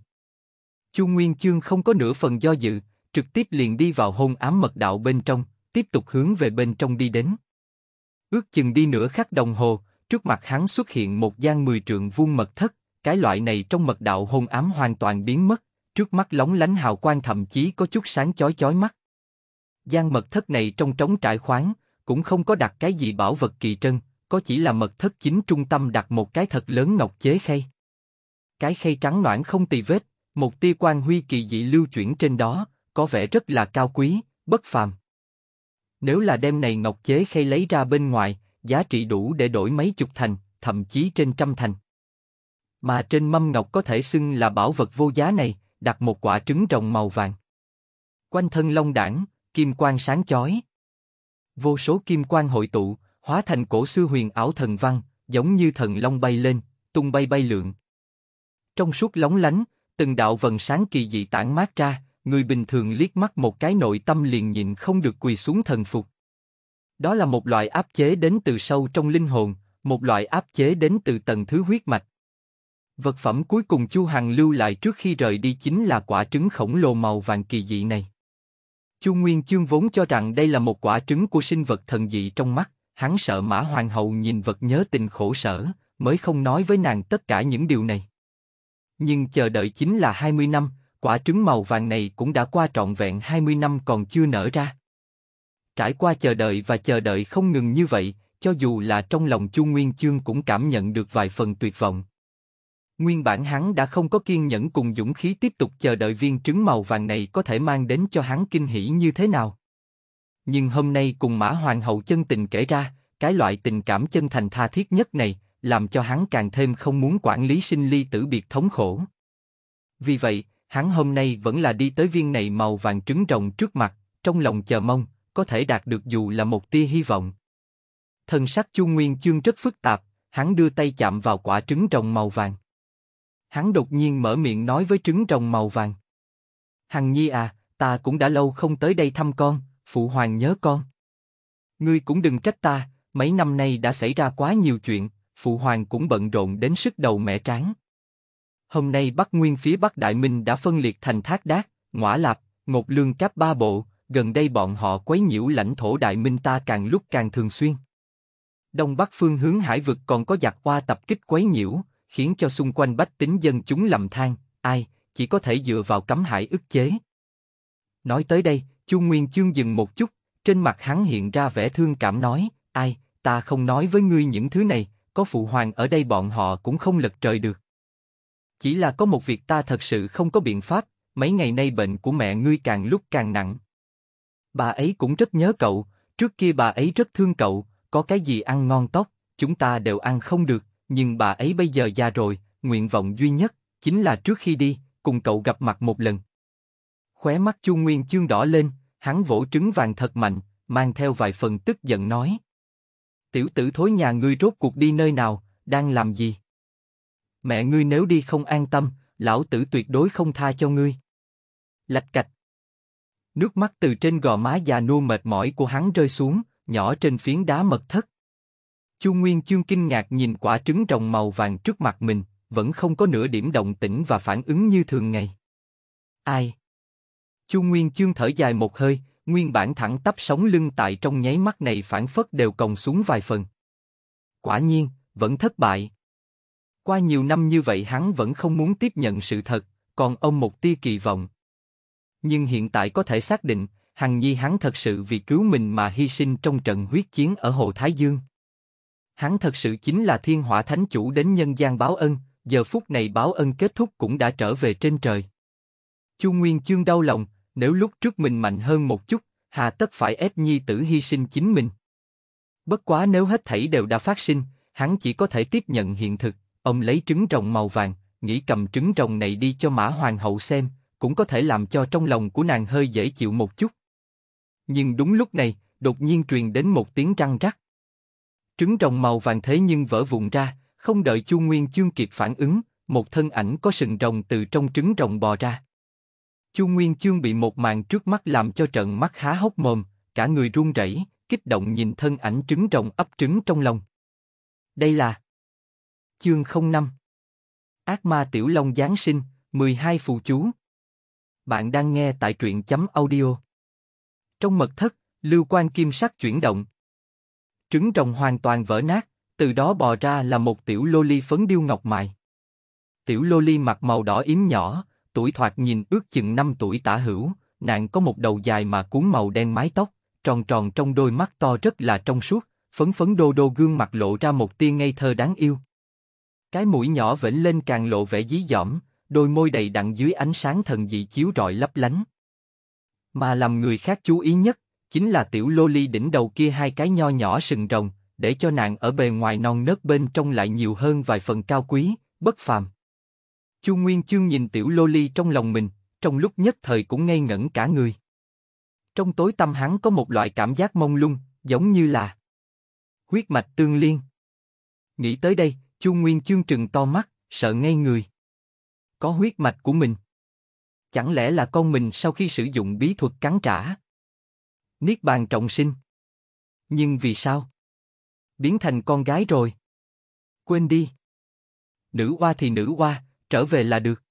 Chu Nguyên Chương không có nửa phần do dự, trực tiếp liền đi vào hôn ám mật đạo bên trong, tiếp tục hướng về bên trong đi đến. Ước chừng đi nửa khắc đồng hồ, trước mặt hắn xuất hiện một gian mười trượng vuông mật thất, cái loại này trong mật đạo hôn ám hoàn toàn biến mất, trước mắt lóng lánh hào quang thậm chí có chút sáng chói chói mắt. Gian mật thất này trong trống trải khoáng, cũng không có đặt cái gì bảo vật kỳ trân, có chỉ là mật thất chính trung tâm đặt một cái thật lớn ngọc chế khay. Cái khay trắng noãn không tì vết, một tia quan huy kỳ dị lưu chuyển trên đó, có vẻ rất là cao quý, bất phàm. Nếu là đem này ngọc chế khay lấy ra bên ngoài, giá trị đủ để đổi mấy chục thành, thậm chí trên trăm thành. Mà trên mâm ngọc có thể xưng là bảo vật vô giá này, đặt một quả trứng rồng màu vàng. Quanh thân long đảng, kim quang sáng chói. Vô số kim quang hội tụ, hóa thành cổ xưa huyền ảo thần văn, giống như thần long bay lên, tung bay bay lượn. Trong suốt lóng lánh, từng đạo vần sáng kỳ dị tản mát ra, người bình thường liếc mắt một cái nội tâm liền nhịn không được quỳ xuống thần phục. Đó là một loại áp chế đến từ sâu trong linh hồn, một loại áp chế đến từ tầng thứ huyết mạch. Vật phẩm cuối cùng Chu Hằng lưu lại trước khi rời đi chính là quả trứng khổng lồ màu vàng kỳ dị này. Chu Nguyên Chương vốn cho rằng đây là một quả trứng của sinh vật thần dị trong mắt, hắn sợ Mã Hoàng hậu nhìn vật nhớ tình khổ sở, mới không nói với nàng tất cả những điều này. Nhưng chờ đợi chính là 20 năm, quả trứng màu vàng này cũng đã qua trọn vẹn 20 năm còn chưa nở ra. Trải qua chờ đợi và chờ đợi không ngừng như vậy, cho dù là trong lòng Chu Nguyên Chương cũng cảm nhận được vài phần tuyệt vọng. Nguyên bản hắn đã không có kiên nhẫn cùng dũng khí tiếp tục chờ đợi viên trứng màu vàng này có thể mang đến cho hắn kinh hỉ như thế nào nhưng hôm nay cùng Mã Hoàng hậu chân tình kể ra, cái loại tình cảm chân thành tha thiết nhất này, làm cho hắn càng thêm không muốn quản lý sinh ly tử biệt thống khổ. Vì vậy, hắn hôm nay vẫn là đi tới viên này màu vàng trứng rồng trước mặt, trong lòng chờ mong, có thể đạt được dù là một tia hy vọng. Thần sắc Chu Nguyên Chương rất phức tạp, hắn đưa tay chạm vào quả trứng rồng màu vàng. Hắn đột nhiên mở miệng nói với trứng rồng màu vàng. Hằng Nhi à, ta cũng đã lâu không tới đây thăm con, phụ hoàng nhớ con. Ngươi cũng đừng trách ta, mấy năm nay đã xảy ra quá nhiều chuyện, phụ hoàng cũng bận rộn đến sức đầu mẹ tráng. Hôm nay Bắc Nguyên phía Bắc Đại Minh đã phân liệt thành Thác Đát, Ngõa Lạp, Ngột Lương Cáp Ba Bộ, gần đây bọn họ quấy nhiễu lãnh thổ Đại Minh ta càng lúc càng thường xuyên. Đông Bắc phương hướng hải vực còn có giặc qua tập kích quấy nhiễu, khiến cho xung quanh bách tính dân chúng lầm than, ai, chỉ có thể dựa vào cấm hải ức chế. Nói tới đây, Chu Nguyên Chương dừng một chút, trên mặt hắn hiện ra vẻ thương cảm nói, ai, ta không nói với ngươi những thứ này, có phụ hoàng ở đây bọn họ cũng không lật trời được. Chỉ là có một việc ta thật sự không có biện pháp, mấy ngày nay bệnh của mẹ ngươi càng lúc càng nặng. Bà ấy cũng rất nhớ cậu, trước kia bà ấy rất thương cậu, có cái gì ăn ngon tóc, chúng ta đều ăn không được, nhưng bà ấy bây giờ già rồi, nguyện vọng duy nhất chính là trước khi đi, cùng cậu gặp mặt một lần. Khóe mắt Chu Nguyên Chương đỏ lên, hắn vỗ trứng vàng thật mạnh, mang theo vài phần tức giận nói. Tiểu tử thối nhà ngươi rốt cuộc đi nơi nào, đang làm gì? Mẹ ngươi nếu đi không an tâm, lão tử tuyệt đối không tha cho ngươi. Lạch cạch. Nước mắt từ trên gò má già nua mệt mỏi của hắn rơi xuống, nhỏ trên phiến đá mật thất. Chu Nguyên Chương kinh ngạc nhìn quả trứng rồng màu vàng trước mặt mình, vẫn không có nửa điểm động tĩnh và phản ứng như thường ngày. Ai? Chu Nguyên Chương thở dài một hơi, nguyên bản thẳng tắp sống lưng tại trong nháy mắt này phản phất đều còng xuống vài phần. Quả nhiên, vẫn thất bại. Qua nhiều năm như vậy hắn vẫn không muốn tiếp nhận sự thật, còn ông một tia kỳ vọng. Nhưng hiện tại có thể xác định, Hằng Nhi hắn thật sự vì cứu mình mà hy sinh trong trận huyết chiến ở Hồ Thái Dương. Hắn thật sự chính là thiên hỏa thánh chủ đến nhân gian báo ân, giờ phút này báo ân kết thúc cũng đã trở về trên trời. Chu Nguyên Chương đau lòng, nếu lúc trước mình mạnh hơn một chút, hà tất phải ép nhi tử hy sinh chính mình. Bất quá nếu hết thảy đều đã phát sinh, hắn chỉ có thể tiếp nhận hiện thực, ông lấy trứng rồng màu vàng, nghĩ cầm trứng rồng này đi cho Mã Hoàng hậu xem, cũng có thể làm cho trong lòng của nàng hơi dễ chịu một chút. Nhưng đúng lúc này, đột nhiên truyền đến một tiếng răng rắc. Trứng rồng màu vàng thế nhưng vỡ vụn ra, không đợi Chu Nguyên Chương kịp phản ứng, một thân ảnh có sừng rồng từ trong trứng rồng bò ra. Chu Nguyên Chương bị một màn trước mắt làm cho trợn mắt há hốc mồm, cả người run rẩy, kích động nhìn thân ảnh trứng rồng ấp trứng trong lòng. Đây là Chương 05 Ác ma Tiểu Long Giáng sinh, 12 phù chú Bạn đang nghe tại truyện chấm audio Trong mật thất, lưu quan kim sắc chuyển động. Trứng rồng hoàn toàn vỡ nát, từ đó bò ra là một tiểu lô ly phấn điêu ngọc mại. Tiểu lô ly mặc màu đỏ yếm nhỏ, tuổi thoạt nhìn ước chừng 5 tuổi tả hữu, nàng có một đầu dài mà cuốn màu đen mái tóc, tròn tròn trong đôi mắt to rất là trong suốt, phấn phấn đô đô gương mặt lộ ra một tia ngây thơ đáng yêu. Cái mũi nhỏ vểnh lên càng lộ vẻ dí dỏm, đôi môi đầy đặn dưới ánh sáng thần dị chiếu rọi lấp lánh. Mà làm người khác chú ý nhất, chính là tiểu lô ly đỉnh đầu kia hai cái nho nhỏ sừng rồng, để cho nàng ở bề ngoài non nớt bên trong lại nhiều hơn vài phần cao quý, bất phàm. Chu Nguyên Chương nhìn tiểu lô ly trong lòng mình, trong lúc nhất thời cũng ngây ngẩn cả người. Trong tối tâm hắn có một loại cảm giác mông lung, giống như là huyết mạch tương liên. Nghĩ tới đây, Chu Nguyên Chương trừng to mắt, sợ ngây người. Có huyết mạch của mình. Chẳng lẽ là con mình sau khi sử dụng bí thuật cắn trả? Niết bàn trọng sinh. Nhưng vì sao? Biến thành con gái rồi. Quên đi. Nữ oa thì nữ oa, trở về là được.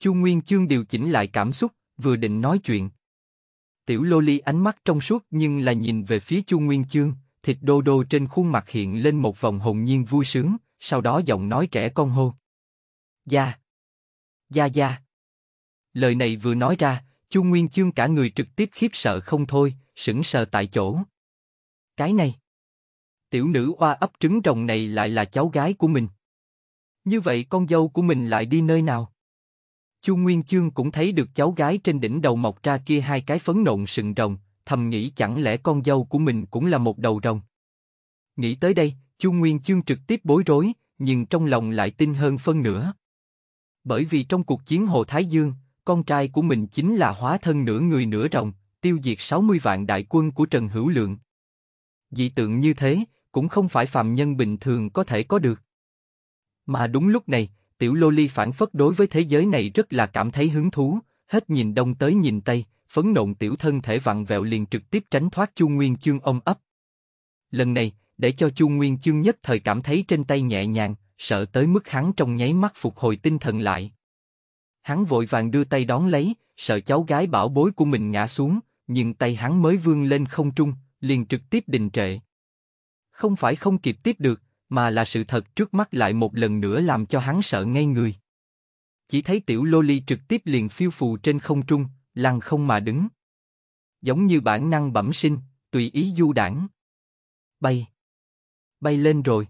Chu Nguyên Chương điều chỉnh lại cảm xúc, vừa định nói chuyện. Tiểu Lô Ly ánh mắt trong suốt nhưng là nhìn về phía Chu Nguyên Chương, thịt đô đô trên khuôn mặt hiện lên một vòng hồn nhiên vui sướng, sau đó giọng nói trẻ con hô. Gia! Gia gia! Lời này vừa nói ra, Chu Nguyên Chương cả người trực tiếp khiếp sợ không thôi, sững sờ tại chỗ. Cái này! Tiểu nữ oa ấp trứng rồng này lại là cháu gái của mình. Như vậy con dâu của mình lại đi nơi nào? Chu Nguyên Chương cũng thấy được cháu gái trên đỉnh đầu mọc ra kia hai cái phấn nộn sừng rồng, thầm nghĩ chẳng lẽ con dâu của mình cũng là một đầu rồng. Nghĩ tới đây, Chu Nguyên Chương trực tiếp bối rối, nhưng trong lòng lại tin hơn phân nửa. Bởi vì trong cuộc chiến Hồ Thái Dương, con trai của mình chính là hóa thân nửa người nửa rồng, tiêu diệt 60 vạn đại quân của Trần Hữu Lượng. Dị tượng như thế, cũng không phải phàm nhân bình thường có thể có được. Mà đúng lúc này, tiểu Lô Ly phản phất đối với thế giới này rất là cảm thấy hứng thú, hết nhìn đông tới nhìn tây, phấn nộn tiểu thân thể vặn vẹo liền trực tiếp tránh thoát Chu Nguyên Chương ôm ấp. Lần này, để cho Chu Nguyên Chương nhất thời cảm thấy trên tay nhẹ nhàng, sợ tới mức hắn trong nháy mắt phục hồi tinh thần lại. Hắn vội vàng đưa tay đón lấy, sợ cháu gái bảo bối của mình ngã xuống, nhưng tay hắn mới vươn lên không trung, liền trực tiếp đình trệ. Không phải không kịp tiếp được, mà là sự thật trước mắt lại một lần nữa làm cho hắn sợ ngay người. Chỉ thấy tiểu loli trực tiếp liền phiêu phù trên không trung, lăng không mà đứng. Giống như bản năng bẩm sinh, tùy ý du đảng. Bay. Bay lên rồi.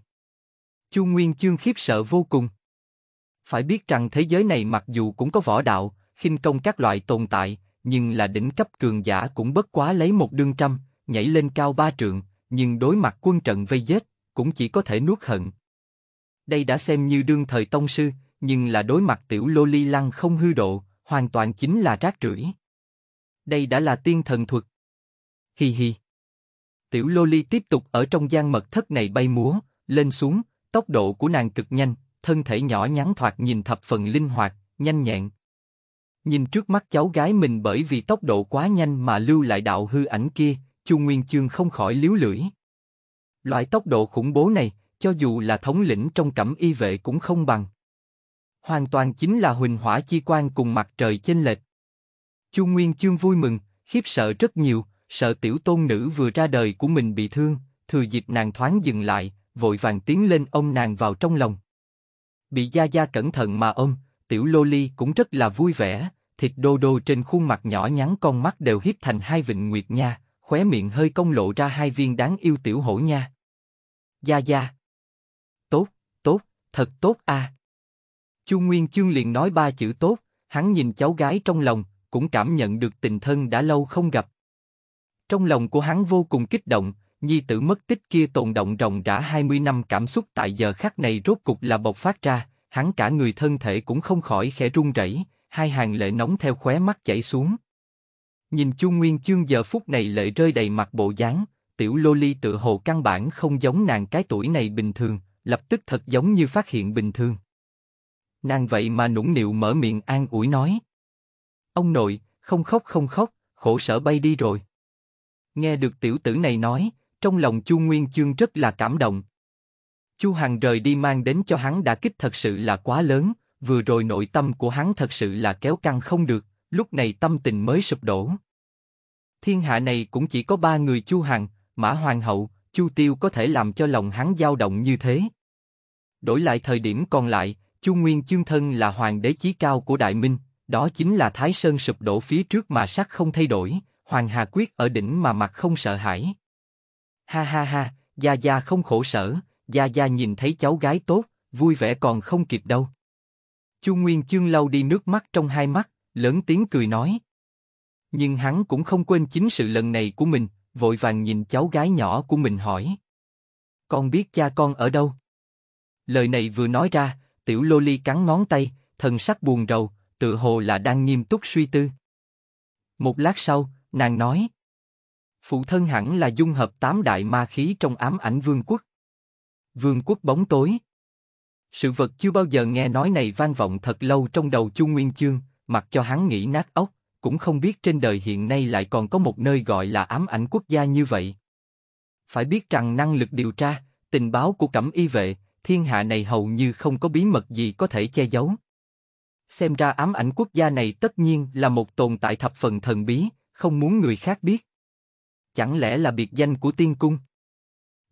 Chu Nguyên Chương khiếp sợ vô cùng. Phải biết rằng thế giới này mặc dù cũng có võ đạo, khinh công các loại tồn tại, nhưng là đỉnh cấp cường giả cũng bất quá lấy một đương trăm, nhảy lên cao ba trượng, nhưng đối mặt quân trận vây giết, cũng chỉ có thể nuốt hận. Đây đã xem như đương thời tông sư, nhưng là đối mặt tiểu lô ly lăng không hư độ, hoàn toàn chính là rác rưởi. Đây đã là tiên thần thuật. Hi hi. Tiểu lô ly tiếp tục ở trong gian mật thất này bay múa, lên xuống, tốc độ của nàng cực nhanh, thân thể nhỏ nhắn thoạt nhìn thập phần linh hoạt, nhanh nhẹn. Nhìn trước mắt cháu gái mình bởi vì tốc độ quá nhanh mà lưu lại đạo hư ảnh kia, Chu Nguyên Chương không khỏi liếu lưỡi. Loại tốc độ khủng bố này, cho dù là thống lĩnh trong cẩm y vệ cũng không bằng. Hoàn toàn chính là huỳnh hỏa chi quan cùng mặt trời chênh lệch. Chu Nguyên Chương vui mừng, khiếp sợ rất nhiều, sợ tiểu tôn nữ vừa ra đời của mình bị thương, thừa dịp nàng thoáng dừng lại, vội vàng tiến lên ôm nàng vào trong lòng. Bị Gia Gia cẩn thận mà ôm, tiểu lô ly cũng rất là vui vẻ, thịt đô đô trên khuôn mặt nhỏ nhắn con mắt đều hiếp thành hai vịnh nguyệt nha, khóe miệng hơi công lộ ra hai viên đáng yêu tiểu hổ nha. Gia Gia. Tốt, tốt, thật tốt a. À. Chu Nguyên Chương liền nói ba chữ tốt, hắn nhìn cháu gái trong lòng, cũng cảm nhận được tình thân đã lâu không gặp. Trong lòng của hắn vô cùng kích động, nhi tử mất tích kia tồn động ròng rã 20 năm cảm xúc tại giờ khắc này rốt cục là bộc phát ra, hắn cả người thân thể cũng không khỏi khẽ run rẩy, hai hàng lệ nóng theo khóe mắt chảy xuống. Nhìn Chu Nguyên Chương giờ phút này lệ rơi đầy mặt bộ dáng, tiểu Loli tự hồ căn bản không giống nàng cái tuổi này bình thường, lập tức thật giống như phát hiện bình thường. Nàng vậy mà nũng nịu mở miệng an ủi nói. Ông nội, không khóc không khóc, khổ sở bay đi rồi. Nghe được tiểu tử này nói, trong lòng Chu Nguyên Chương rất là cảm động. Chu Hằng rời đi mang đến cho hắn đã kích thật sự là quá lớn, vừa rồi nội tâm của hắn thật sự là kéo căng không được, lúc này tâm tình mới sụp đổ. Thiên hạ này cũng chỉ có ba người Chu Hằng, Mã Hoàng hậu, Chu Tiêu có thể làm cho lòng hắn dao động như thế. Đổi lại thời điểm còn lại, Chu Nguyên Chương thân là hoàng đế chí cao của Đại Minh, đó chính là Thái Sơn sụp đổ phía trước mà sắc không thay đổi, Hoàng Hà quyết ở đỉnh mà mặt không sợ hãi. Ha ha ha, gia gia không khổ sở, gia gia nhìn thấy cháu gái tốt, vui vẻ còn không kịp đâu. Chu Nguyên Chương lau đi nước mắt trong hai mắt, lớn tiếng cười nói. Nhưng hắn cũng không quên chính sự lần này của mình, vội vàng nhìn cháu gái nhỏ của mình hỏi. Con biết cha con ở đâu? Lời này vừa nói ra, tiểu lô ly cắn ngón tay, thần sắc buồn rầu, tự hồ là đang nghiêm túc suy tư. Một lát sau, nàng nói. Phụ thân hẳn là dung hợp tám đại ma khí trong ám ảnh vương quốc. Vương quốc bóng tối. Sự vật chưa bao giờ nghe nói này vang vọng thật lâu trong đầu Chu Nguyên Chương, mặc cho hắn nghĩ nát óc, cũng không biết trên đời hiện nay lại còn có một nơi gọi là ám ảnh quốc gia như vậy. Phải biết rằng năng lực điều tra, tình báo của cẩm y vệ, thiên hạ này hầu như không có bí mật gì có thể che giấu. Xem ra ám ảnh quốc gia này tất nhiên là một tồn tại thập phần thần bí, không muốn người khác biết. Chẳng lẽ là biệt danh của tiên cung?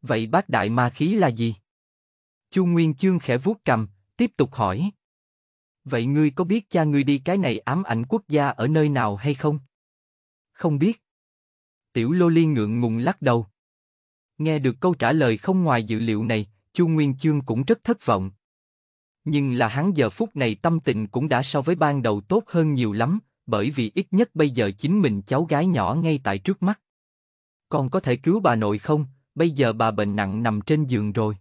Vậy bác đại ma khí là gì? Chu Nguyên Chương khẽ vuốt cầm, tiếp tục hỏi. Vậy ngươi có biết cha ngươi đi cái này ám ảnh quốc gia ở nơi nào hay không? Không biết. Tiểu Lô Ly ngượng ngùng lắc đầu. Nghe được câu trả lời không ngoài dự liệu này, Chu Nguyên Chương cũng rất thất vọng. Nhưng là hắn giờ phút này tâm tình cũng đã so với ban đầu tốt hơn nhiều lắm, bởi vì ít nhất bây giờ chính mình cháu gái nhỏ ngay tại trước mắt. Còn có thể cứu bà nội không? Bây giờ bà bệnh nặng nằm trên giường rồi.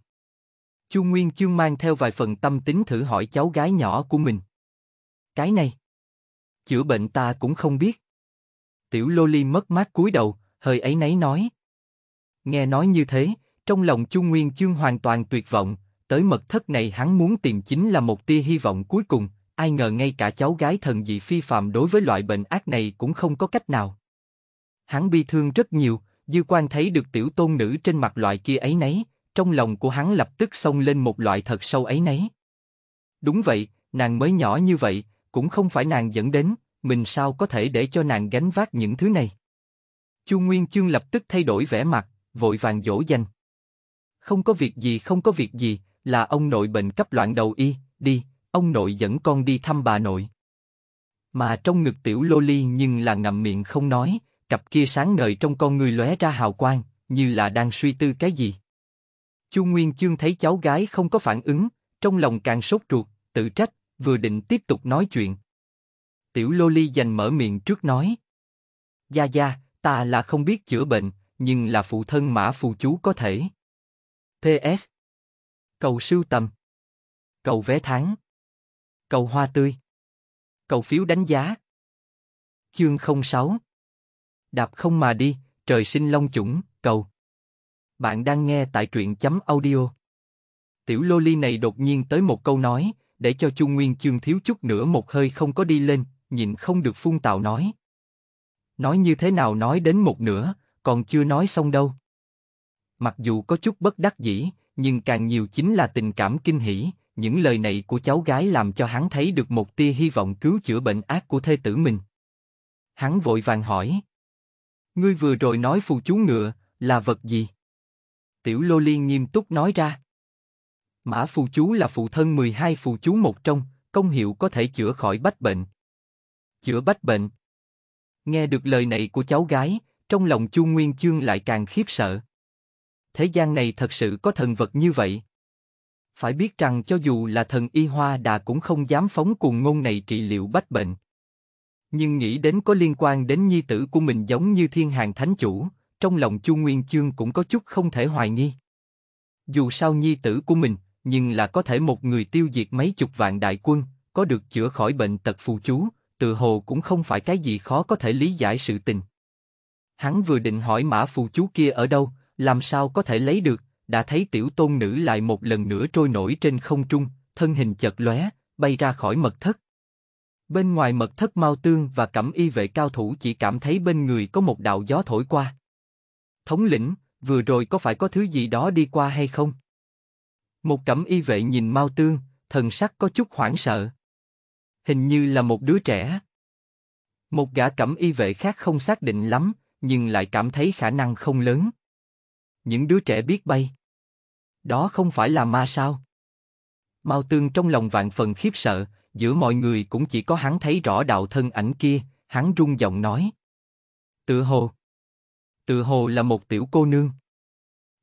Chu Nguyên Chương mang theo vài phần tâm tính thử hỏi cháu gái nhỏ của mình. Cái này, chữa bệnh ta cũng không biết. Tiểu Loli mất mát cúi đầu, hơi ấy nấy nói. Nghe nói như thế, trong lòng Chu Nguyên Chương hoàn toàn tuyệt vọng, tới mật thất này hắn muốn tìm chính là một tia hy vọng cuối cùng, ai ngờ ngay cả cháu gái thần dị phi phạm đối với loại bệnh ác này cũng không có cách nào. Hắn bi thương rất nhiều, dư quan thấy được tiểu tôn nữ trên mặt loại kia ấy nấy, trong lòng của hắn lập tức xông lên một loại thật sâu ấy nấy. Đúng vậy, nàng mới nhỏ như vậy, cũng không phải nàng dẫn đến, mình sao có thể để cho nàng gánh vác những thứ này. Chu Nguyên Chương lập tức thay đổi vẻ mặt, vội vàng dỗ dành. Không có việc gì không có việc gì, là ông nội bệnh cấp loạn đầu y, đi, ông nội dẫn con đi thăm bà nội. Mà trong ngực tiểu lô ly nhưng là ngậm miệng không nói, cặp kia sáng ngời trong con người lóe ra hào quang, như là đang suy tư cái gì. Chu Nguyên Chương thấy cháu gái không có phản ứng, trong lòng càng sốt ruột, tự trách, vừa định tiếp tục nói chuyện. Tiểu Lô Ly dành mở miệng trước nói. Gia Gia, ta là không biết chữa bệnh, nhưng là phụ thân mã phù chú có thể. PS. Cầu sưu tầm. Cầu vé tháng. Cầu hoa tươi. Cầu phiếu đánh giá. Chương 06 Đạp không mà đi, trời sinh long chủng, cầu bạn đang nghe tại truyện chấm audio. Tiểu loli này đột nhiên tới một câu nói, để cho Chu Nguyên Chương thiếu chút nữa một hơi không có đi lên, nhìn không được phun tào nói. Nói như thế nào nói đến một nửa, còn chưa nói xong đâu. Mặc dù có chút bất đắc dĩ, nhưng càng nhiều chính là tình cảm kinh hỉ, những lời này của cháu gái làm cho hắn thấy được một tia hy vọng cứu chữa bệnh ác của thê tử mình. Hắn vội vàng hỏi. Ngươi vừa rồi nói phù chú ngựa, là vật gì? Tiểu Lô Liên nghiêm túc nói ra. Mã phù chú là phụ thân 12 phù chú một trong, công hiệu có thể chữa khỏi bách bệnh. Chữa bách bệnh. Nghe được lời này của cháu gái, trong lòng Chu Nguyên Chương lại càng khiếp sợ. Thế gian này thật sự có thần vật như vậy. Phải biết rằng cho dù là thần y hoa đà cũng không dám phóng cùng ngôn này trị liệu bách bệnh. Nhưng nghĩ đến có liên quan đến nhi tử của mình giống như thiên hàng thánh chủ, trong lòng Chu Nguyên Chương cũng có chút không thể hoài nghi. Dù sao nhi tử của mình, nhưng là có thể một người tiêu diệt mấy chục vạn đại quân, có được chữa khỏi bệnh tật phù chú, tự hồ cũng không phải cái gì khó có thể lý giải sự tình. Hắn vừa định hỏi mã phù chú kia ở đâu, làm sao có thể lấy được, đã thấy tiểu tôn nữ lại một lần nữa trôi nổi trên không trung, thân hình chật lóe, bay ra khỏi mật thất. Bên ngoài mật thất mau Tương và Cẩm Y vệ cao thủ chỉ cảm thấy bên người có một đạo gió thổi qua thống lĩnh, vừa rồi có phải có thứ gì đó đi qua hay không? Một cẩm y vệ nhìn Mao Tương, thần sắc có chút hoảng sợ. Hình như là một đứa trẻ. Một gã cẩm y vệ khác không xác định lắm, nhưng lại cảm thấy khả năng không lớn. Những đứa trẻ biết bay. Đó không phải là ma sao? Mao Tương trong lòng vạn phần khiếp sợ, giữa mọi người cũng chỉ có hắn thấy rõ đạo thân ảnh kia, hắn rung giọng nói. Tự hồ tự hồ là một tiểu cô nương.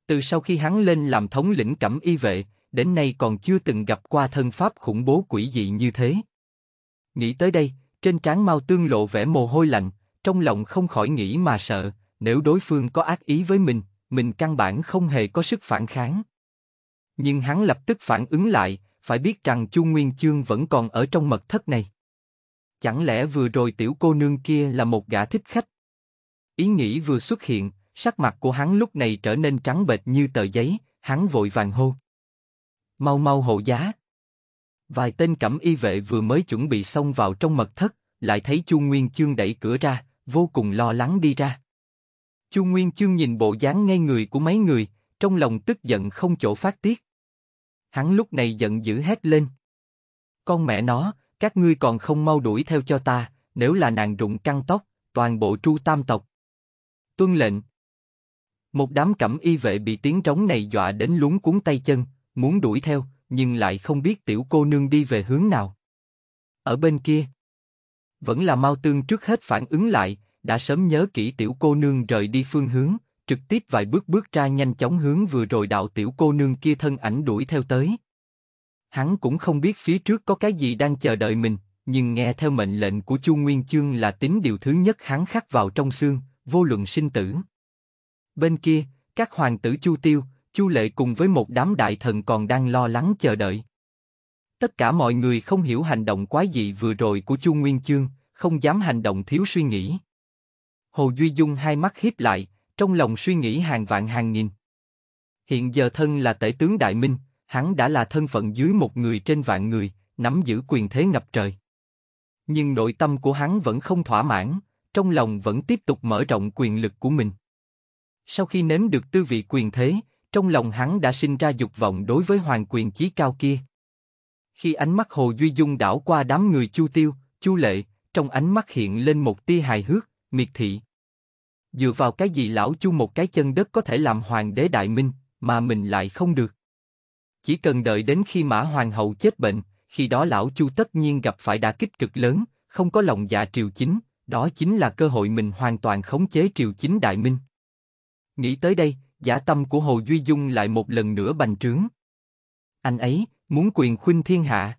Từ sau khi hắn lên làm thống lĩnh cẩm y vệ, đến nay còn chưa từng gặp qua thân pháp khủng bố quỷ dị như thế. Nghĩ tới đây, trên trán mau Tương lộ vẻ mồ hôi lạnh, trong lòng không khỏi nghĩ mà sợ, nếu đối phương có ác ý với mình, mình căn bản không hề có sức phản kháng. Nhưng hắn lập tức phản ứng lại, phải biết rằng Chu Nguyên Chương vẫn còn ở trong mật thất này. Chẳng lẽ vừa rồi tiểu cô nương kia là một gã thích khách? Ý nghĩ vừa xuất hiện, sắc mặt của hắn lúc này trở nên trắng bệch như tờ giấy, hắn vội vàng hô. Mau mau hộ giá. Vài tên cẩm y vệ vừa mới chuẩn bị xong vào trong mật thất, lại thấy Chu Nguyên Chương đẩy cửa ra, vô cùng lo lắng đi ra. Chu Nguyên Chương nhìn bộ dáng ngay người của mấy người, trong lòng tức giận không chỗ phát tiết. Hắn lúc này giận dữ hét lên. Con mẹ nó, các ngươi còn không mau đuổi theo cho ta, nếu là nàng rụng căng tóc, toàn bộ tru tam tộc, Tuân lệnh. Một đám cẩm y vệ bị tiếng trống này dọa đến luống cuốn tay chân, muốn đuổi theo, nhưng lại không biết tiểu cô nương đi về hướng nào. Ở bên kia, vẫn là Mao Tương trước hết phản ứng lại, đã sớm nhớ kỹ tiểu cô nương rời đi phương hướng, trực tiếp vài bước bước ra nhanh chóng hướng vừa rồi đạo tiểu cô nương kia thân ảnh đuổi theo tới. Hắn cũng không biết phía trước có cái gì đang chờ đợi mình, nhưng nghe theo mệnh lệnh của Chu Nguyên Chương là tính điều thứ nhất hắn khắc vào trong xương, vô luận sinh tử. Bên kia, các hoàng tử Chu Tiêu, Chu Lệ cùng với một đám đại thần còn đang lo lắng chờ đợi. Tất cả mọi người không hiểu hành động quái dị vừa rồi của Chu Nguyên Chương, không dám hành động thiếu suy nghĩ. Hồ Duy Dung hai mắt hiếp lại, trong lòng suy nghĩ hàng vạn hàng nghìn. Hiện giờ thân là tể tướng Đại Minh, hắn đã là thân phận dưới một người trên vạn người, nắm giữ quyền thế ngập trời. Nhưng nội tâm của hắn vẫn không thỏa mãn, trong lòng vẫn tiếp tục mở rộng quyền lực của mình. Sau khi nếm được tư vị quyền thế, trong lòng hắn đã sinh ra dục vọng đối với hoàng quyền chí cao kia. Khi ánh mắt Hồ Duy Dung đảo qua đám người Chu Tiêu, Chu Lệ, trong ánh mắt hiện lên một tia hài hước, miệt thị. Dựa vào cái gì lão Chu một cái chân đất có thể làm hoàng đế đại minh, mà mình lại không được. Chỉ cần đợi đến khi mã hoàng hậu chết bệnh, khi đó lão Chu tất nhiên gặp phải đả kích cực lớn, không có lòng dạ triều chính, đó chính là cơ hội mình hoàn toàn khống chế triều chính Đại Minh. Nghĩ tới đây, giả tâm của Hồ Duy Dung lại một lần nữa bành trướng. Anh ấy, muốn quyền khuynh thiên hạ.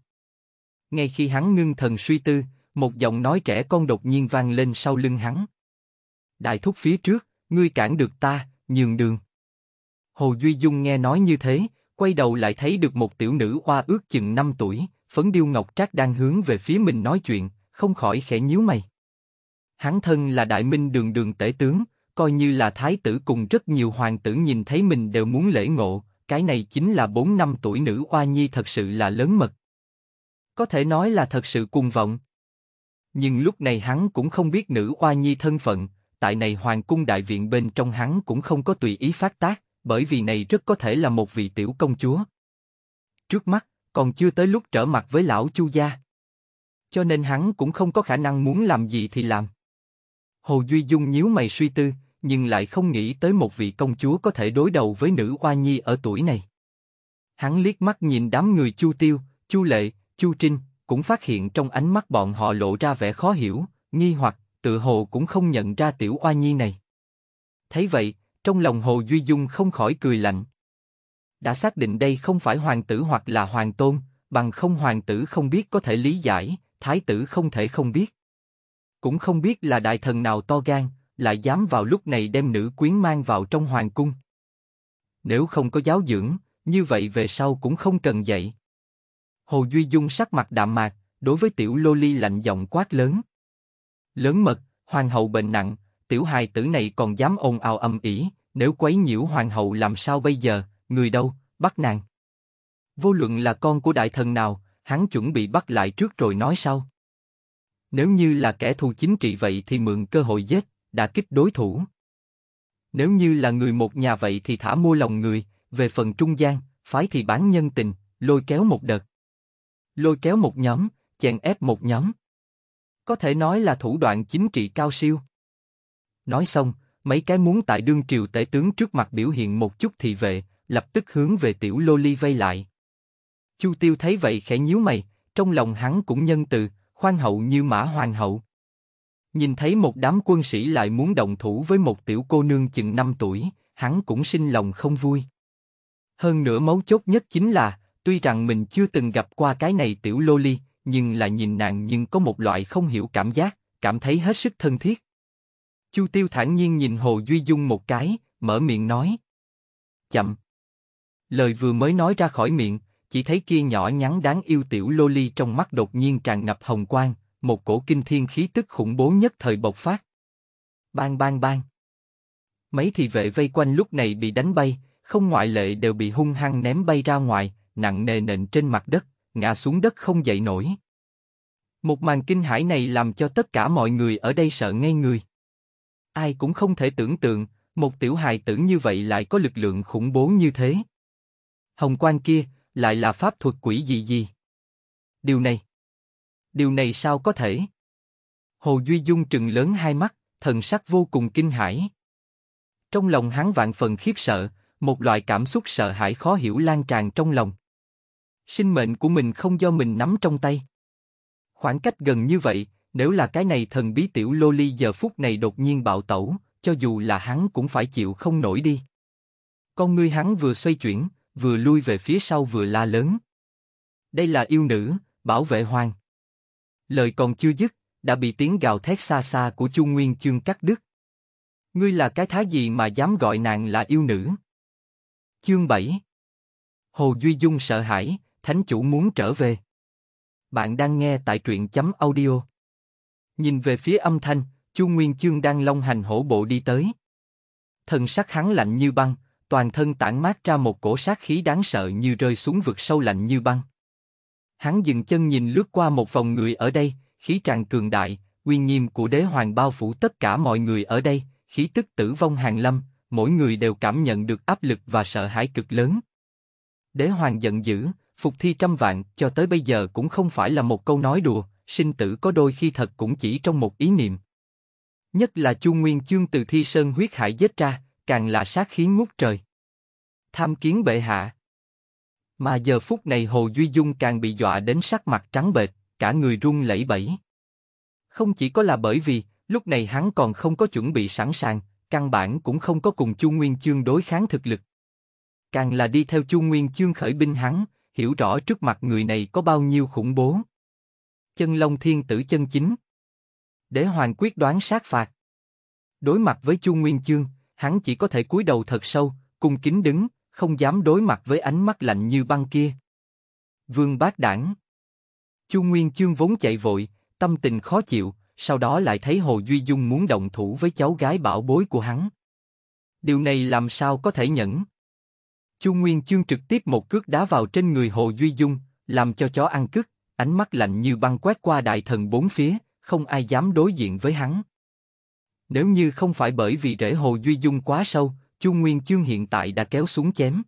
Ngay khi hắn ngưng thần suy tư, một giọng nói trẻ con đột nhiên vang lên sau lưng hắn. Đại thúc phía trước, ngươi cản được ta, nhường đường. Hồ Duy Dung nghe nói như thế, quay đầu lại thấy được một tiểu nữ hoa ước chừng 5 tuổi, phấn điêu ngọc trác đang hướng về phía mình nói chuyện, không khỏi khẽ nhíu mày hắn thân là đại minh đường đường tể tướng, coi như là thái tử cùng rất nhiều hoàng tử nhìn thấy mình đều muốn lễ ngộ, cái này chính là 4 năm tuổi nữ oa nhi thật sự là lớn mật. Có thể nói là thật sự cuồng vọng. Nhưng lúc này hắn cũng không biết nữ oa nhi thân phận, tại này hoàng cung đại viện bên trong hắn cũng không có tùy ý phát tác, bởi vì này rất có thể là một vị tiểu công chúa. Trước mắt, còn chưa tới lúc trở mặt với lão chu gia. Cho nên hắn cũng không có khả năng muốn làm gì thì làm. Hồ Duy Dung nhíu mày suy tư, nhưng lại không nghĩ tới một vị công chúa có thể đối đầu với nữ oa nhi ở tuổi này. Hắn liếc mắt nhìn đám người Chu Tiêu, Chu Lệ, Chu Trinh, cũng phát hiện trong ánh mắt bọn họ lộ ra vẻ khó hiểu, nghi hoặc, tự hồ cũng không nhận ra tiểu oa nhi này. Thấy vậy, trong lòng Hồ Duy Dung không khỏi cười lạnh. Đã xác định đây không phải hoàng tử hoặc là hoàng tôn, bằng không hoàng tử không biết có thể lý giải, thái tử không thể không biết cũng không biết là đại thần nào to gan, lại dám vào lúc này đem nữ quyến mang vào trong hoàng cung. Nếu không có giáo dưỡng, như vậy về sau cũng không cần dạy. Hồ Duy Dung sắc mặt đạm mạc, đối với tiểu lô ly lạnh giọng quát lớn. Lớn mật, hoàng hậu bệnh nặng, tiểu hài tử này còn dám ồn ào âm ỉ, nếu quấy nhiễu hoàng hậu làm sao bây giờ, người đâu, bắt nàng. Vô luận là con của đại thần nào, hắn chuẩn bị bắt lại trước rồi nói sau. Nếu như là kẻ thù chính trị vậy thì mượn cơ hội giết, đã kích đối thủ. Nếu như là người một nhà vậy thì thả mua lòng người, về phần trung gian, phái thì bán nhân tình, lôi kéo một đợt. Lôi kéo một nhóm, chèn ép một nhóm. Có thể nói là thủ đoạn chính trị cao siêu. Nói xong, mấy cái muốn tại đương triều tể tướng trước mặt biểu hiện một chút thì vệ, lập tức hướng về tiểu loli vây lại. Chu Tiêu thấy vậy khẽ nhíu mày, trong lòng hắn cũng nhân từ, khoan hậu như mã hoàng hậu. Nhìn thấy một đám quân sĩ lại muốn động thủ với một tiểu cô nương chừng 5 tuổi, hắn cũng sinh lòng không vui. Hơn nữa mấu chốt nhất chính là, tuy rằng mình chưa từng gặp qua cái này tiểu lô ly, nhưng là nhìn nàng nhưng có một loại không hiểu cảm giác, cảm thấy hết sức thân thiết. Chu Tiêu thản nhiên nhìn Hồ Duy Dung một cái, mở miệng nói. Chậm. Lời vừa mới nói ra khỏi miệng, chỉ thấy kia nhỏ nhắn đáng yêu tiểu loli trong mắt đột nhiên tràn ngập hồng quang, một cổ kinh thiên khí tức khủng bố nhất thời bộc phát. Bang bang bang. Mấy thị vệ vây quanh lúc này bị đánh bay, không ngoại lệ đều bị hung hăng ném bay ra ngoài, nặng nề nện trên mặt đất, ngã xuống đất không dậy nổi. Một màn kinh hãi này làm cho tất cả mọi người ở đây sợ ngây người. Ai cũng không thể tưởng tượng, một tiểu hài tử như vậy lại có lực lượng khủng bố như thế. Hồng quang kia, lại là pháp thuật quỷ gì gì? Điều này, điều này sao có thể? Hồ Duy Dung trừng lớn hai mắt, thần sắc vô cùng kinh hãi. Trong lòng hắn vạn phần khiếp sợ, một loại cảm xúc sợ hãi khó hiểu lan tràn trong lòng. Sinh mệnh của mình không do mình nắm trong tay. Khoảng cách gần như vậy, nếu là cái này thần bí tiểu loli giờ phút này đột nhiên bạo tẩu, cho dù là hắn cũng phải chịu không nổi đi. Con ngươi hắn vừa xoay chuyển, vừa lui về phía sau vừa la lớn. Đây là yêu nữ, bảo vệ hoàng. Lời còn chưa dứt, đã bị tiếng gào thét xa xa của Chu Nguyên Chương cắt đứt. Ngươi là cái thái gì mà dám gọi nàng là yêu nữ? Chương 7 Hồ Duy Dung sợ hãi, thánh chủ muốn trở về. Bạn đang nghe tại truyện chấm audio. Nhìn về phía âm thanh, Chu Nguyên Chương đang long hành hổ bộ đi tới. Thần sắc hắn lạnh như băng, toàn thân tản mát ra một cổ sát khí đáng sợ như rơi xuống vực sâu lạnh như băng. Hắn dừng chân nhìn lướt qua một vòng người ở đây, khí tràn cường đại, uy nghiêm của đế hoàng bao phủ tất cả mọi người ở đây, khí tức tử vong hàng lâm, mỗi người đều cảm nhận được áp lực và sợ hãi cực lớn. Đế hoàng giận dữ, phục thi trăm vạn cho tới bây giờ cũng không phải là một câu nói đùa, sinh tử có đôi khi thật cũng chỉ trong một ý niệm. Nhất là Chu Nguyên Chương từ Thi Sơn huyết hải giết ra, càng là sát khí ngút trời. Tham kiến bệ hạ. Mà giờ phút này Hồ Duy Dung càng bị dọa đến sắc mặt trắng bệch, cả người run lẩy bẩy. Không chỉ có là bởi vì, lúc này hắn còn không có chuẩn bị sẵn sàng, căn bản cũng không có cùng Chu Nguyên Chương đối kháng thực lực. Càng là đi theo Chu Nguyên Chương khởi binh hắn, hiểu rõ trước mặt người này có bao nhiêu khủng bố. Chân Long Thiên Tử chân chính. Để Hoàng quyết đoán sát phạt. Đối mặt với Chu Nguyên Chương, hắn chỉ có thể cúi đầu thật sâu, cung kính đứng, không dám đối mặt với ánh mắt lạnh như băng kia. Vương Bác Đảng Chu Nguyên Chương vốn chạy vội, tâm tình khó chịu, sau đó lại thấy Hồ Duy Dung muốn động thủ với cháu gái bảo bối của hắn. Điều này làm sao có thể nhẫn? Chu Nguyên Chương trực tiếp một cước đá vào trên người Hồ Duy Dung, làm cho chó ăn cứt, ánh mắt lạnh như băng quét qua đại thần bốn phía, không ai dám đối diện với hắn. Nếu như không phải bởi vì rễ hồ Duy Dung quá sâu, Chu Nguyên Chương hiện tại đã kéo xuống chém.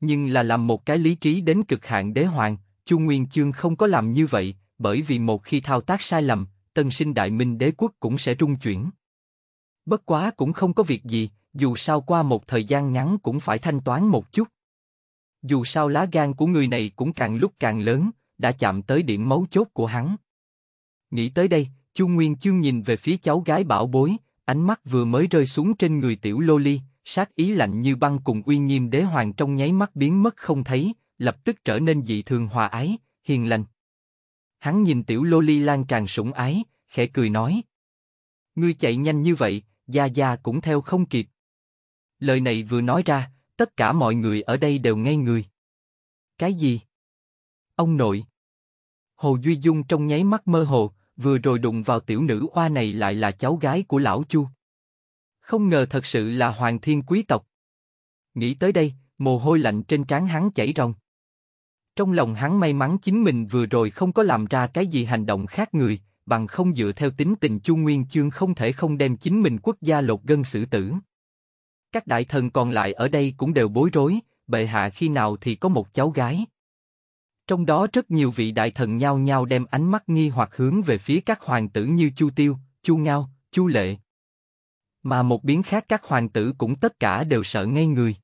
Nhưng là làm một cái lý trí đến cực hạn đế hoàng, Chu Nguyên Chương không có làm như vậy, bởi vì một khi thao tác sai lầm, tân sinh đại minh đế quốc cũng sẽ rung chuyển. Bất quá cũng không có việc gì, dù sao qua một thời gian ngắn cũng phải thanh toán một chút. Dù sao lá gan của người này cũng càng lúc càng lớn, đã chạm tới điểm mấu chốt của hắn. Nghĩ tới đây, Chu Nguyên Chương nhìn về phía cháu gái bảo bối, ánh mắt vừa mới rơi xuống trên người tiểu lô ly, sát ý lạnh như băng cùng uy nghiêm đế hoàng trong nháy mắt biến mất không thấy, lập tức trở nên dị thường hòa ái, hiền lành. Hắn nhìn tiểu lô ly lan tràn sủng ái, khẽ cười nói. Ngươi chạy nhanh như vậy, Gia Gia cũng theo không kịp. Lời này vừa nói ra, tất cả mọi người ở đây đều ngây người. Cái gì? Ông nội. Hồ Duy Dung trong nháy mắt mơ hồ, vừa rồi đụng vào tiểu nữ hoa này lại là cháu gái của lão Chu. Không ngờ thật sự là hoàng thiên quý tộc. Nghĩ tới đây, mồ hôi lạnh trên trán hắn chảy ròng. Trong lòng hắn may mắn chính mình vừa rồi không có làm ra cái gì hành động khác người, bằng không dựa theo tính tình Chu Nguyên Chương không thể không đem chính mình quốc gia lột gân xử tử. Các đại thần còn lại ở đây cũng đều bối rối, bệ hạ khi nào thì có một cháu gái. Trong đó rất nhiều vị đại thần nhao nhao đem ánh mắt nghi hoặc hướng về phía các hoàng tử như Chu Tiêu, Chu Ngao, Chu Lệ. Mà một biến khác các hoàng tử cũng tất cả đều sợ ngay người.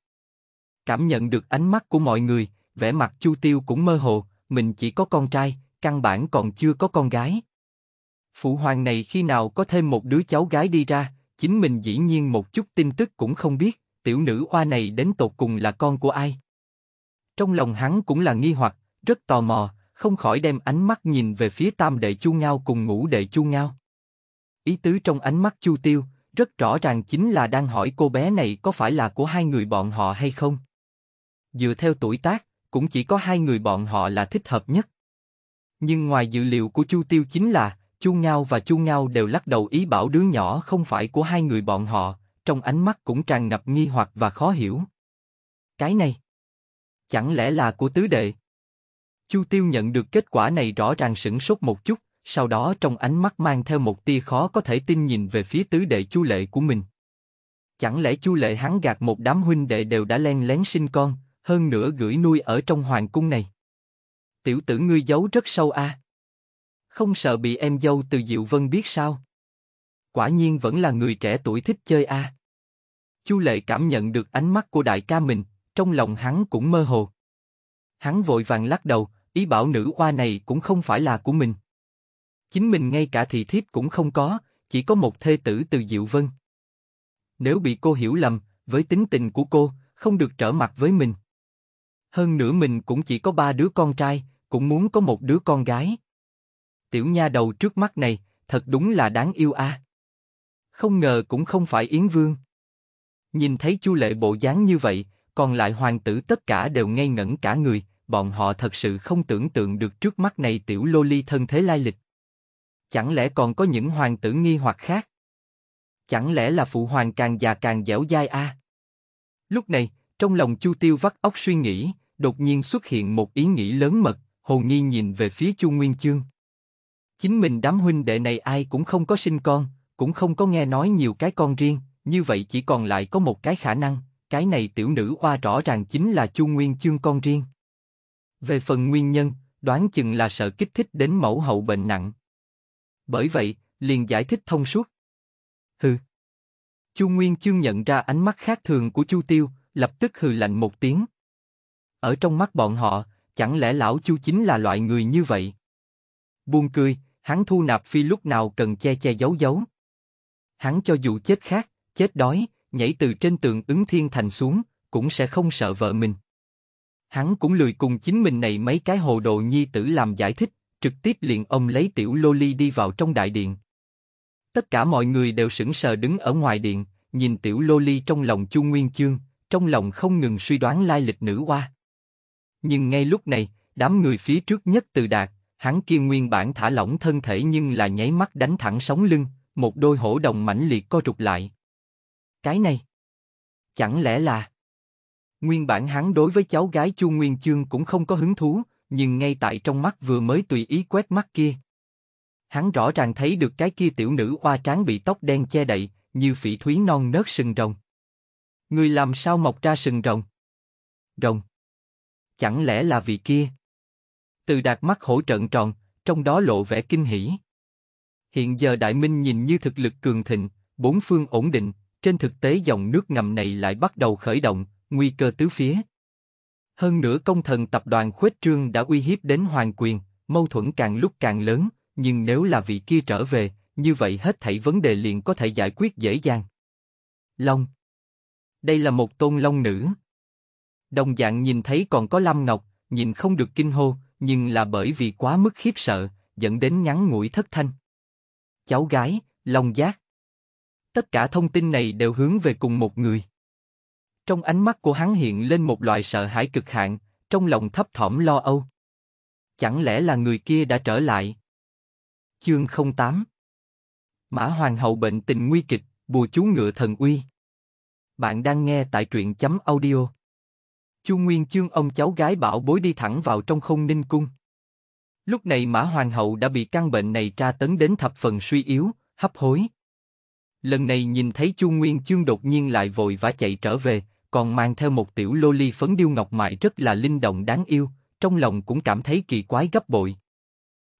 Cảm nhận được ánh mắt của mọi người, vẻ mặt Chu Tiêu cũng mơ hồ, mình chỉ có con trai, căn bản còn chưa có con gái. Phụ hoàng này khi nào có thêm một đứa cháu gái đi ra, chính mình dĩ nhiên một chút tin tức cũng không biết, tiểu nữ oa này đến tột cùng là con của ai. Trong lòng hắn cũng là nghi hoặc, rất tò mò, không khỏi đem ánh mắt nhìn về phía tam đệ chu ngao cùng ngũ đệ chu ngao. Ý tứ trong ánh mắt chu tiêu, rất rõ ràng chính là đang hỏi cô bé này có phải là của hai người bọn họ hay không. Dựa theo tuổi tác, cũng chỉ có hai người bọn họ là thích hợp nhất. Nhưng ngoài dự liệu của chu tiêu chính là, chu ngao và chu ngao đều lắc đầu ý bảo đứa nhỏ không phải của hai người bọn họ, trong ánh mắt cũng tràn ngập nghi hoặc và khó hiểu. Cái này, chẳng lẽ là của tứ đệ? Chu Tiêu nhận được kết quả này rõ ràng sửng sốt một chút, sau đó trong ánh mắt mang theo một tia khó có thể tin nhìn về phía tứ đệ Chu Lệ của mình. Chẳng lẽ Chu Lệ hắn gạt một đám huynh đệ đều đã len lén sinh con, hơn nữa gửi nuôi ở trong hoàng cung này? Tiểu tử ngươi giấu rất sâu a. Không sợ bị em dâu từ Diệu Vân biết sao? Quả nhiên vẫn là người trẻ tuổi thích chơi a. Chu Lệ cảm nhận được ánh mắt của đại ca mình, trong lòng hắn cũng mơ hồ. Hắn vội vàng lắc đầu, ý bảo nữ oa này cũng không phải là của mình. Chính mình ngay cả thị thiếp cũng không có, chỉ có một thê tử từ Diệu Vân. Nếu bị cô hiểu lầm, với tính tình của cô, không được trở mặt với mình. Hơn nữa mình cũng chỉ có ba đứa con trai, cũng muốn có một đứa con gái. Tiểu nha đầu trước mắt này, thật đúng là đáng yêu a. Không ngờ cũng không phải Yến Vương. Nhìn thấy Chu Lệ bộ dáng như vậy, còn lại hoàng tử tất cả đều ngây ngẩn cả người, bọn họ thật sự không tưởng tượng được trước mắt này tiểu lô ly thân thế lai lịch. Chẳng lẽ còn có những hoàng tử nghi hoặc khác? Chẳng lẽ là phụ hoàng càng già càng dẻo dai a? À? Lúc này, trong lòng Chu Tiêu vắt óc suy nghĩ, đột nhiên xuất hiện một ý nghĩ lớn mật, hồ nghi nhìn về phía Chu Nguyên Chương. Chính mình đám huynh đệ này ai cũng không có sinh con, cũng không có nghe nói nhiều cái con riêng, như vậy chỉ còn lại có một cái khả năng, cái này tiểu nữ oa rõ ràng chính là Chu Nguyên Chương con riêng. Về phần nguyên nhân, đoán chừng là sợ kích thích đến mẫu hậu bệnh nặng. Bởi vậy, liền giải thích thông suốt. Hừ. Chu Nguyên Chương nhận ra ánh mắt khác thường của Chu Tiêu, lập tức hừ lạnh một tiếng. Ở trong mắt bọn họ, chẳng lẽ lão Chu chính là loại người như vậy? Buông cười, hắn thu nạp phi lúc nào cần che che giấu giấu. Hắn cho dù chết khác, chết đói, nhảy từ trên tường ứng thiên thành xuống, cũng sẽ không sợ vợ mình hắn cũng lười cùng chính mình này mấy cái hồ đồ nhi tử làm giải thích, trực tiếp liền ông lấy tiểu loli đi vào trong đại điện. Tất cả mọi người đều sững sờ đứng ở ngoài điện, nhìn tiểu loli trong lòng Chu Nguyên Chương, trong lòng không ngừng suy đoán lai lịch nữ hoa. Nhưng ngay lúc này, đám người phía trước nhất từ đạt, hắn kia nguyên bản thả lỏng thân thể nhưng là nháy mắt đánh thẳng sóng lưng, một đôi hổ đồng mãnh liệt co rụt lại. Cái này, chẳng lẽ là Nguyên bản hắn đối với cháu gái Chu Nguyên Chương cũng không có hứng thú, nhưng ngay tại trong mắt vừa mới tùy ý quét mắt kia. Hắn rõ ràng thấy được cái kia tiểu nữ hoa tráng bị tóc đen che đậy, như phỉ thúy non nớt sừng rồng. Người làm sao mọc ra sừng rồng? Rồng. Chẳng lẽ là vì kia? Từ đạt mắt hổ trận tròn, trong đó lộ vẻ kinh hỉ. Hiện giờ Đại Minh nhìn như thực lực cường thịnh, bốn phương ổn định, trên thực tế dòng nước ngầm này lại bắt đầu khởi động, nguy cơ tứ phía. Hơn nữa công thần tập đoàn khuếch trương đã uy hiếp đến hoàng quyền, mâu thuẫn càng lúc càng lớn, nhưng nếu là vị kia trở về, như vậy hết thảy vấn đề liền có thể giải quyết dễ dàng. Long Đây là một tôn long nữ. Đồng dạng nhìn thấy còn có Lam Ngọc, nhìn không được kinh hô, nhưng là bởi vì quá mức khiếp sợ, dẫn đến ngắn ngủi thất thanh. Cháu gái, Long Giác. Tất cả thông tin này đều hướng về cùng một người. Trong ánh mắt của hắn hiện lên một loại sợ hãi cực hạn, trong lòng thấp thỏm lo âu. Chẳng lẽ là người kia đã trở lại? Chương 08 Mã Hoàng hậu bệnh tình nguy kịch, bùa chú ngựa thần uy. Bạn đang nghe tại truyện chấm audio. Chu Nguyên chương ông cháu gái bảo bối đi thẳng vào trong không ninh cung. Lúc này Mã Hoàng hậu đã bị căn bệnh này tra tấn đến thập phần suy yếu, hấp hối. Lần này nhìn thấy Chu Nguyên chương đột nhiên lại vội vã chạy trở về, còn mang theo một tiểu lô ly phấn điêu ngọc mại rất là linh động đáng yêu, trong lòng cũng cảm thấy kỳ quái gấp bội.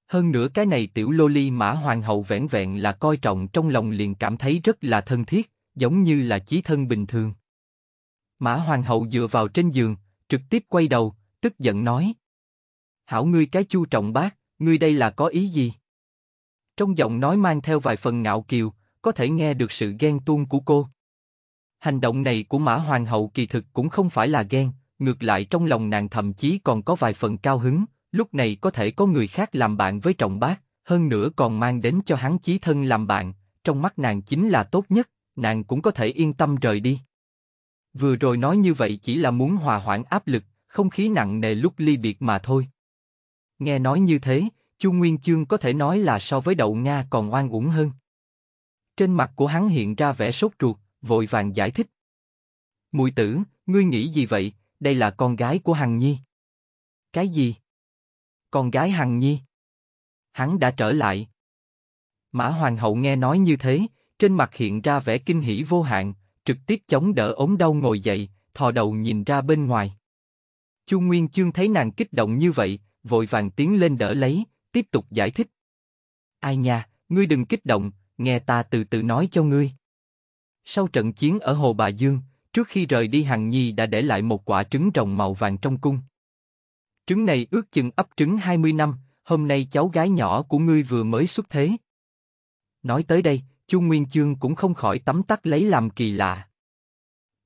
Hơn nữa cái này tiểu lô ly mã hoàng hậu vẹn vẹn là coi trọng trong lòng liền cảm thấy rất là thân thiết, giống như là chí thân bình thường. Mã hoàng hậu dựa vào trên giường, trực tiếp quay đầu, tức giận nói. Hảo ngươi cái chu trọng bác, ngươi đây là có ý gì? Trong giọng nói mang theo vài phần ngạo kiều, có thể nghe được sự ghen tuông của cô. Hành động này của Mã Hoàng hậu kỳ thực cũng không phải là ghen, ngược lại trong lòng nàng thậm chí còn có vài phần cao hứng, lúc này có thể có người khác làm bạn với trọng bác, hơn nữa còn mang đến cho hắn chí thân làm bạn, trong mắt nàng chính là tốt nhất, nàng cũng có thể yên tâm rời đi. Vừa rồi nói như vậy chỉ là muốn hòa hoãn áp lực, không khí nặng nề lúc ly biệt mà thôi. Nghe nói như thế, Chu Nguyên Chương có thể nói là so với đậu Nga còn oan uổng hơn. Trên mặt của hắn hiện ra vẻ sốt ruột, vội vàng giải thích. Mùi tử, ngươi nghĩ gì vậy? Đây là con gái của Hằng Nhi. Cái gì? Con gái Hằng Nhi? Hắn đã trở lại. Mã Hoàng hậu nghe nói như thế, trên mặt hiện ra vẻ kinh hỉ vô hạn, trực tiếp chống đỡ ống đau ngồi dậy, thò đầu nhìn ra bên ngoài. Chu Nguyên Chương thấy nàng kích động như vậy, vội vàng tiến lên đỡ lấy, tiếp tục giải thích. Ai nha, ngươi đừng kích động, nghe ta từ từ nói cho ngươi. Sau trận chiến ở Hồ Bà Dương, trước khi rời đi hằng Nhi đã để lại một quả trứng rồng màu vàng trong cung. Trứng này ước chừng ấp trứng 20 năm, hôm nay cháu gái nhỏ của ngươi vừa mới xuất thế. Nói tới đây, Chu Nguyên Chương cũng không khỏi tấm tắc lấy làm kỳ lạ.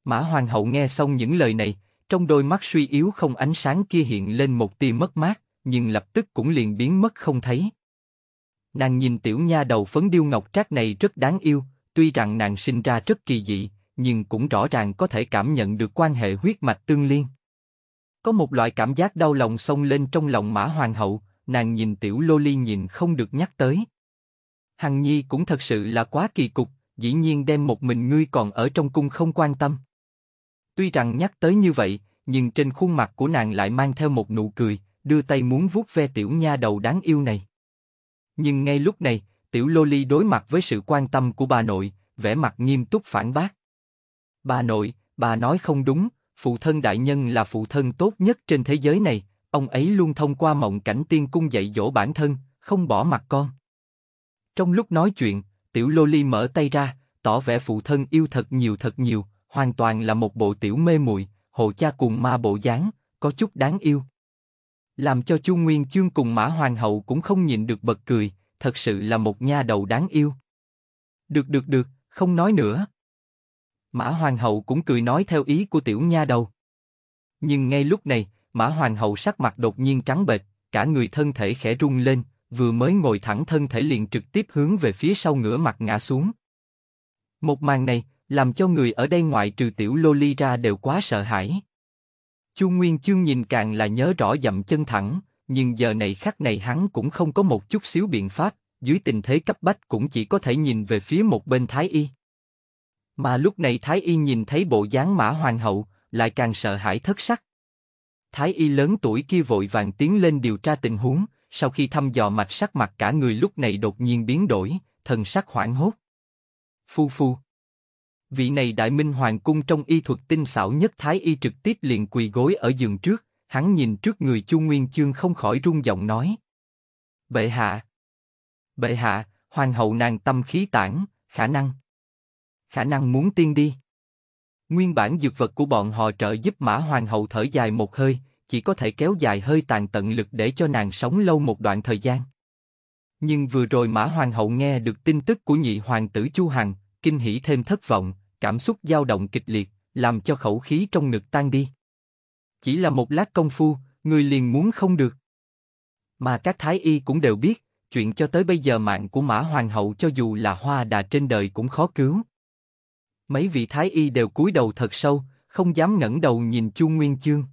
Mã Hoàng hậu nghe xong những lời này, trong đôi mắt suy yếu không ánh sáng kia hiện lên một tia mất mát, nhưng lập tức cũng liền biến mất không thấy. Nàng nhìn tiểu nha đầu phấn điêu ngọc trác này rất đáng yêu, Tuy rằng nàng sinh ra rất kỳ dị, nhưng cũng rõ ràng có thể cảm nhận được quan hệ huyết mạch tương liên. Có một loại cảm giác đau lòng xông lên trong lòng Mã Hoàng hậu, nàng nhìn tiểu lô ly nhìn không được nhắc tới. Hằng Nhi cũng thật sự là quá kỳ cục, dĩ nhiên đem một mình ngươi còn ở trong cung không quan tâm. Tuy rằng nhắc tới như vậy, nhưng trên khuôn mặt của nàng lại mang theo một nụ cười, đưa tay muốn vuốt ve tiểu nha đầu đáng yêu này. Nhưng ngay lúc này, Tiểu Lô Ly đối mặt với sự quan tâm của bà nội, vẻ mặt nghiêm túc phản bác. Bà nội, bà nói không đúng, phụ thân đại nhân là phụ thân tốt nhất trên thế giới này, ông ấy luôn thông qua mộng cảnh tiên cung dạy dỗ bản thân, không bỏ mặt con. Trong lúc nói chuyện, tiểu Lô Ly mở tay ra, tỏ vẻ phụ thân yêu thật nhiều thật nhiều, hoàn toàn là một bộ tiểu mê muội, hộ cha cùng ma bộ dáng, có chút đáng yêu. Làm cho Chu Nguyên Chương cùng Mã Hoàng hậu cũng không nhịn được bật cười, thật sự là một nha đầu đáng yêu. Được được được, không nói nữa. Mã Hoàng hậu cũng cười nói theo ý của tiểu nha đầu. Nhưng ngay lúc này, Mã Hoàng hậu sắc mặt đột nhiên trắng bệch, cả người thân thể khẽ rung lên, vừa mới ngồi thẳng thân thể liền trực tiếp hướng về phía sau ngửa mặt ngã xuống. Một màn này, làm cho người ở đây ngoại trừ tiểu Loli ra đều quá sợ hãi. Chu Nguyên Chương nhìn càng là nhớ rõ dậm chân thẳng, nhưng giờ này khắc này hắn cũng không có một chút xíu biện pháp, dưới tình thế cấp bách cũng chỉ có thể nhìn về phía một bên Thái Y. Mà lúc này Thái Y nhìn thấy bộ dáng mã hoàng hậu, lại càng sợ hãi thất sắc. Thái Y lớn tuổi kia vội vàng tiến lên điều tra tình huống, sau khi thăm dò mạch sắc mặt cả người lúc này đột nhiên biến đổi, thần sắc hoảng hốt. Phu phu. Vị này đại minh hoàng cung trong y thuật tinh xảo nhất Thái Y trực tiếp liền quỳ gối ở giường trước, hắn nhìn trước người chu nguyên chương không khỏi run giọng nói bệ hạ bệ hạ hoàng hậu nàng tâm khí tản khả năng khả năng muốn tiên đi nguyên bản dược vật của bọn họ trợ giúp mã hoàng hậu thở dài một hơi chỉ có thể kéo dài hơi tàn tận lực để cho nàng sống lâu một đoạn thời gian nhưng vừa rồi mã hoàng hậu nghe được tin tức của nhị hoàng tử chu hằng kinh hỉ thêm thất vọng cảm xúc dao động kịch liệt làm cho khẩu khí trong ngực tan đi chỉ là một lát công phu, người liền muốn không được. Mà các thái y cũng đều biết, chuyện cho tới bây giờ mạng của Mã Hoàng hậu cho dù là hoa đà trên đời cũng khó cứu. Mấy vị thái y đều cúi đầu thật sâu, không dám ngẩng đầu nhìn Chu Nguyên Chương.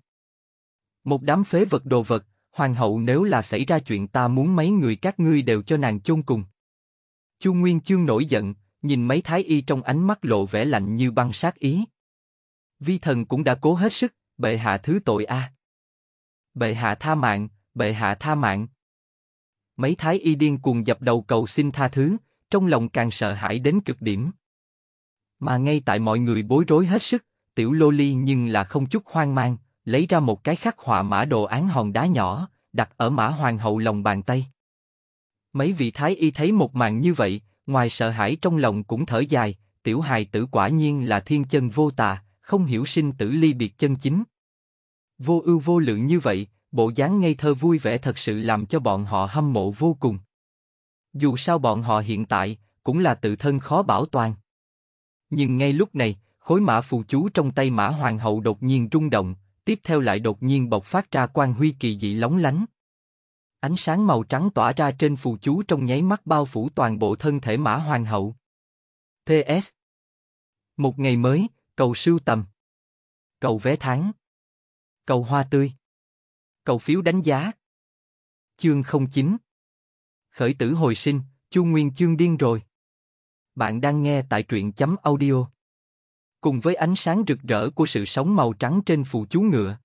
Một đám phế vật đồ vật, hoàng hậu nếu là xảy ra chuyện ta muốn mấy người các ngươi đều cho nàng chôn cùng. Chu Nguyên Chương nổi giận, nhìn mấy thái y trong ánh mắt lộ vẻ lạnh như băng sát ý. Vi thần cũng đã cố hết sức, bệ hạ thứ tội a. Bệ hạ tha mạng, bệ hạ tha mạng. Mấy thái y điên cuồng dập đầu cầu xin tha thứ, trong lòng càng sợ hãi đến cực điểm. Mà ngay tại mọi người bối rối hết sức, tiểu lô ly nhưng là không chút hoang mang, lấy ra một cái khắc họa mã đồ án hòn đá nhỏ, đặt ở mã hoàng hậu lòng bàn tay. Mấy vị thái y thấy một màn như vậy, ngoài sợ hãi trong lòng cũng thở dài, tiểu hài tử quả nhiên là thiên chân vô tà, không hiểu sinh tử ly biệt chân chính vô ưu vô lượng như vậy, bộ dáng ngây thơ vui vẻ thật sự làm cho bọn họ hâm mộ vô cùng. Dù sao bọn họ hiện tại cũng là tự thân khó bảo toàn. Nhưng ngay lúc này, khối mã phù chú trong tay mã hoàng hậu đột nhiên rung động, tiếp theo lại đột nhiên bộc phát ra quang huy kỳ dị lóng lánh. Ánh sáng màu trắng tỏa ra trên phù chú trong nháy mắt bao phủ toàn bộ thân thể mã hoàng hậu. PS. Một ngày mới, cầu sưu tầm. Cầu vé tháng. Cầu hoa tươi. Cầu phiếu đánh giá. Chương 09 Khởi tử hồi sinh, Chu Nguyên chương điên rồi. Bạn đang nghe tại truyện chấm audio. Cùng với ánh sáng rực rỡ của sự sống màu trắng trên phù chú ngựa.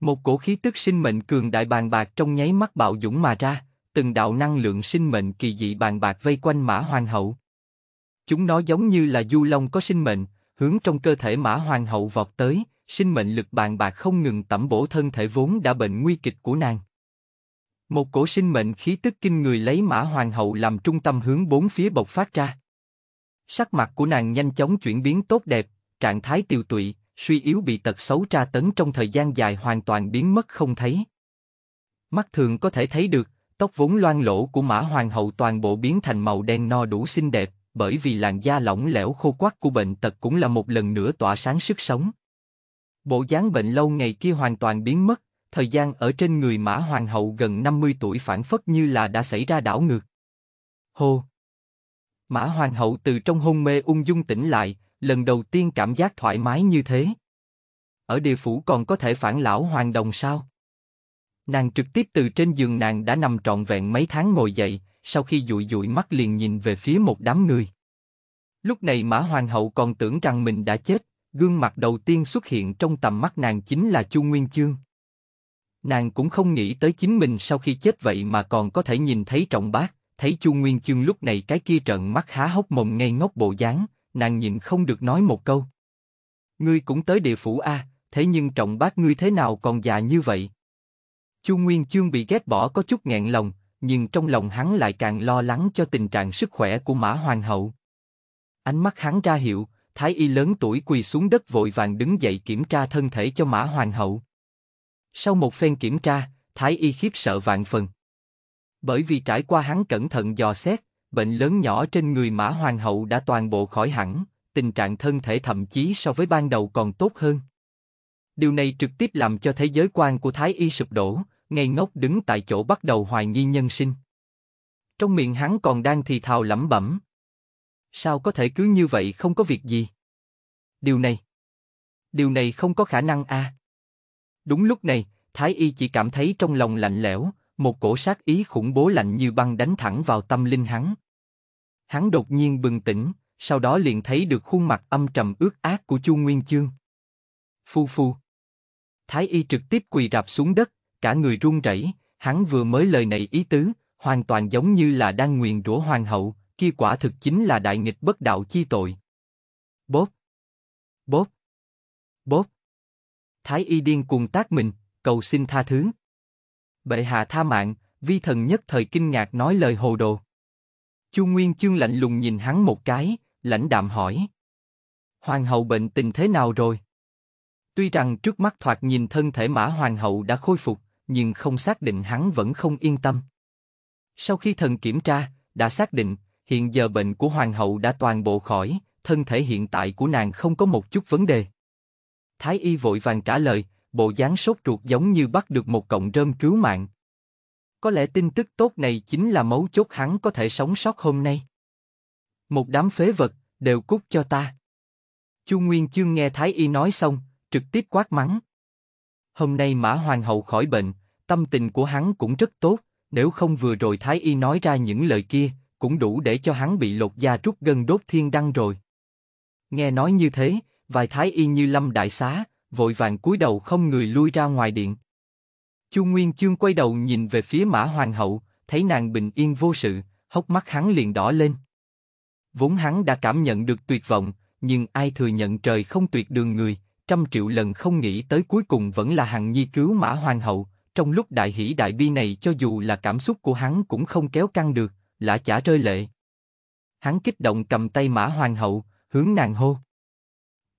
Một cổ khí tức sinh mệnh cường đại bàn bạc trong nháy mắt bạo dũng mà ra, từng đạo năng lượng sinh mệnh kỳ dị bàn bạc vây quanh mã hoàng hậu. Chúng nó giống như là du long có sinh mệnh, hướng trong cơ thể mã hoàng hậu vọt tới, sinh mệnh lực bàn bạc không ngừng tẩm bổ thân thể vốn đã bệnh nguy kịch của nàng. Một cổ sinh mệnh khí tức kinh người lấy mã hoàng hậu làm trung tâm hướng bốn phía bộc phát ra. Sắc mặt của nàng nhanh chóng chuyển biến tốt đẹp, trạng thái tiêu tụy, suy yếu bị tật xấu tra tấn trong thời gian dài hoàn toàn biến mất không thấy. Mắt thường có thể thấy được, tóc vốn loang lỗ của mã hoàng hậu toàn bộ biến thành màu đen no đủ xinh đẹp, bởi vì làn da lỏng lẻo khô quắc của bệnh tật cũng là một lần nữa tỏa sáng sức sống. Bộ dáng bệnh lâu ngày kia hoàn toàn biến mất, thời gian ở trên người Mã Hoàng hậu gần 50 tuổi phản phất như là đã xảy ra đảo ngược. Hô! Mã Hoàng hậu từ trong hôn mê ung dung tỉnh lại, lần đầu tiên cảm giác thoải mái như thế. Ở địa phủ còn có thể phản lão hoàng đồng sao? Nàng trực tiếp từ trên giường nàng đã nằm trọn vẹn mấy tháng ngồi dậy, sau khi dụi dụi mắt liền nhìn về phía một đám người. Lúc này Mã Hoàng hậu còn tưởng rằng mình đã chết, gương mặt đầu tiên xuất hiện trong tầm mắt nàng chính là Chu Nguyên Chương. Nàng cũng không nghĩ tới chính mình sau khi chết vậy mà còn có thể nhìn thấy trọng bác, thấy Chu Nguyên Chương lúc này cái kia trận mắt há hốc mồm ngây ngốc bộ dáng, nàng nhìn không được nói một câu. Ngươi cũng tới địa phủ a, thế nhưng trọng bác ngươi thế nào còn già như vậy? Chu Nguyên Chương bị ghét bỏ có chút nghẹn lòng, nhưng trong lòng hắn lại càng lo lắng cho tình trạng sức khỏe của Mã Hoàng hậu. Ánh mắt hắn ra hiệu, thái y lớn tuổi quỳ xuống đất vội vàng đứng dậy kiểm tra thân thể cho Mã Hoàng hậu. Sau một phen kiểm tra, thái y khiếp sợ vạn phần. Bởi vì trải qua hắn cẩn thận dò xét, bệnh lớn nhỏ trên người Mã Hoàng hậu đã toàn bộ khỏi hẳn, tình trạng thân thể thậm chí so với ban đầu còn tốt hơn. Điều này trực tiếp làm cho thế giới quan của Thái Y sụp đổ, ngây ngốc đứng tại chỗ bắt đầu hoài nghi nhân sinh. Trong miệng hắn còn đang thì thào lẩm bẩm, Sao có thể cứ như vậy không có việc gì? Điều này, điều này không có khả năng a. À? Đúng lúc này, Thái Y chỉ cảm thấy trong lòng lạnh lẽo, một cổ sát ý khủng bố lạnh như băng đánh thẳng vào tâm linh hắn. Hắn đột nhiên bừng tỉnh, sau đó liền thấy được khuôn mặt âm trầm ướt ác của Chu Nguyên Chương. Phu phu. Thái Y trực tiếp quỳ rạp xuống đất, cả người run rẩy. Hắn vừa mới lời này ý tứ, hoàn toàn giống như là đang nguyền rủa hoàng hậu, kia quả thực chính là đại nghịch bất đạo chi tội. Bốp! Bốp! Bốp! Thái y điên cuồng tác mình, cầu xin tha thứ. Bệ hạ tha mạng, vi thần nhất thời kinh ngạc nói lời hồ đồ. Chu Nguyên Chương lạnh lùng nhìn hắn một cái, lãnh đạm hỏi. Hoàng hậu bệnh tình thế nào rồi? Tuy rằng trước mắt thoạt nhìn thân thể mã hoàng hậu đã khôi phục, nhưng không xác định hắn vẫn không yên tâm. Sau khi thần kiểm tra, đã xác định Hiện giờ bệnh của hoàng hậu đã toàn bộ khỏi, thân thể hiện tại của nàng không có một chút vấn đề. Thái y vội vàng trả lời, bộ dáng sốt ruột giống như bắt được một cọng rơm cứu mạng. Có lẽ tin tức tốt này chính là mấu chốt hắn có thể sống sót hôm nay. Một đám phế vật, đều cút cho ta. Chu Nguyên Chương nghe Thái Y nói xong, trực tiếp quát mắng. Hôm nay Mã Hoàng hậu khỏi bệnh, tâm tình của hắn cũng rất tốt, nếu không vừa rồi Thái Y nói ra những lời kia, cũng đủ để cho hắn bị lột da rút gân đốt thiên đăng rồi. Nghe nói như thế, vài thái y như lâm đại xá, vội vàng cúi đầu không người lui ra ngoài điện. Chu Nguyên Chương quay đầu nhìn về phía Mã Hoàng hậu, thấy nàng bình yên vô sự, hốc mắt hắn liền đỏ lên. Vốn hắn đã cảm nhận được tuyệt vọng, nhưng ai thừa nhận trời không tuyệt đường người, trăm triệu lần không nghĩ tới cuối cùng vẫn là hằng nhi cứu Mã Hoàng hậu. Trong lúc đại hỷ đại bi này cho dù là cảm xúc của hắn cũng không kéo căng được, lã chả rơi lệ. Hắn kích động cầm tay mã hoàng hậu, hướng nàng hô.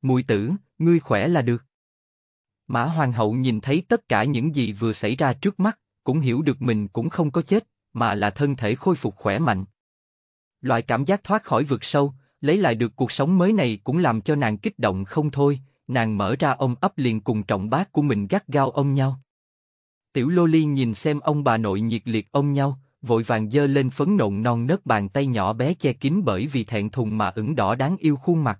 Mùi tử, ngươi khỏe là được. Mã hoàng hậu nhìn thấy tất cả những gì vừa xảy ra trước mắt, cũng hiểu được mình cũng không có chết, mà là thân thể khôi phục khỏe mạnh. Loại cảm giác thoát khỏi vực sâu, lấy lại được cuộc sống mới này cũng làm cho nàng kích động không thôi, nàng mở ra ôm ấp liền cùng trọng bác của mình gắt gao ôm nhau. Tiểu Lô Ly nhìn xem ông bà nội nhiệt liệt ôm nhau, vội vàng giơ lên phấn nộn non nớt bàn tay nhỏ bé che kín bởi vì thẹn thùng mà ửng đỏ đáng yêu khuôn mặt.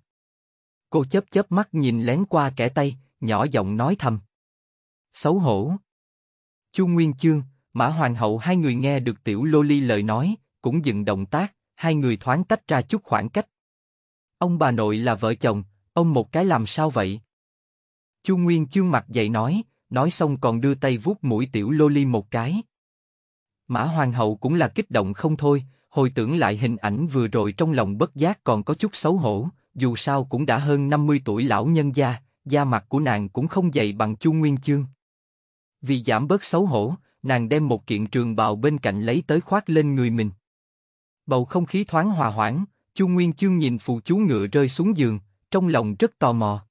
Cô chớp chớp mắt nhìn lén qua kẻ tay, nhỏ giọng nói thầm. Xấu hổ. Chu Nguyên Chương, Mã Hoàng hậu hai người nghe được tiểu Loli lời nói, cũng dừng động tác, hai người thoáng tách ra chút khoảng cách. Ông bà nội là vợ chồng, ông một cái làm sao vậy? Chu Nguyên Chương mặt dậy nói, nói xong còn đưa tay vuốt mũi tiểu Loli một cái. Mã Hoàng hậu cũng là kích động không thôi, hồi tưởng lại hình ảnh vừa rồi trong lòng bất giác còn có chút xấu hổ, dù sao cũng đã hơn 50 tuổi lão nhân gia, da mặt của nàng cũng không dày bằng Chu Nguyên Chương. Vì giảm bớt xấu hổ, nàng đem một kiện trường bào bên cạnh lấy tới khoác lên người mình. Bầu không khí thoáng hòa hoãn, Chu Nguyên Chương nhìn phụ chú ngựa rơi xuống giường, trong lòng rất tò mò.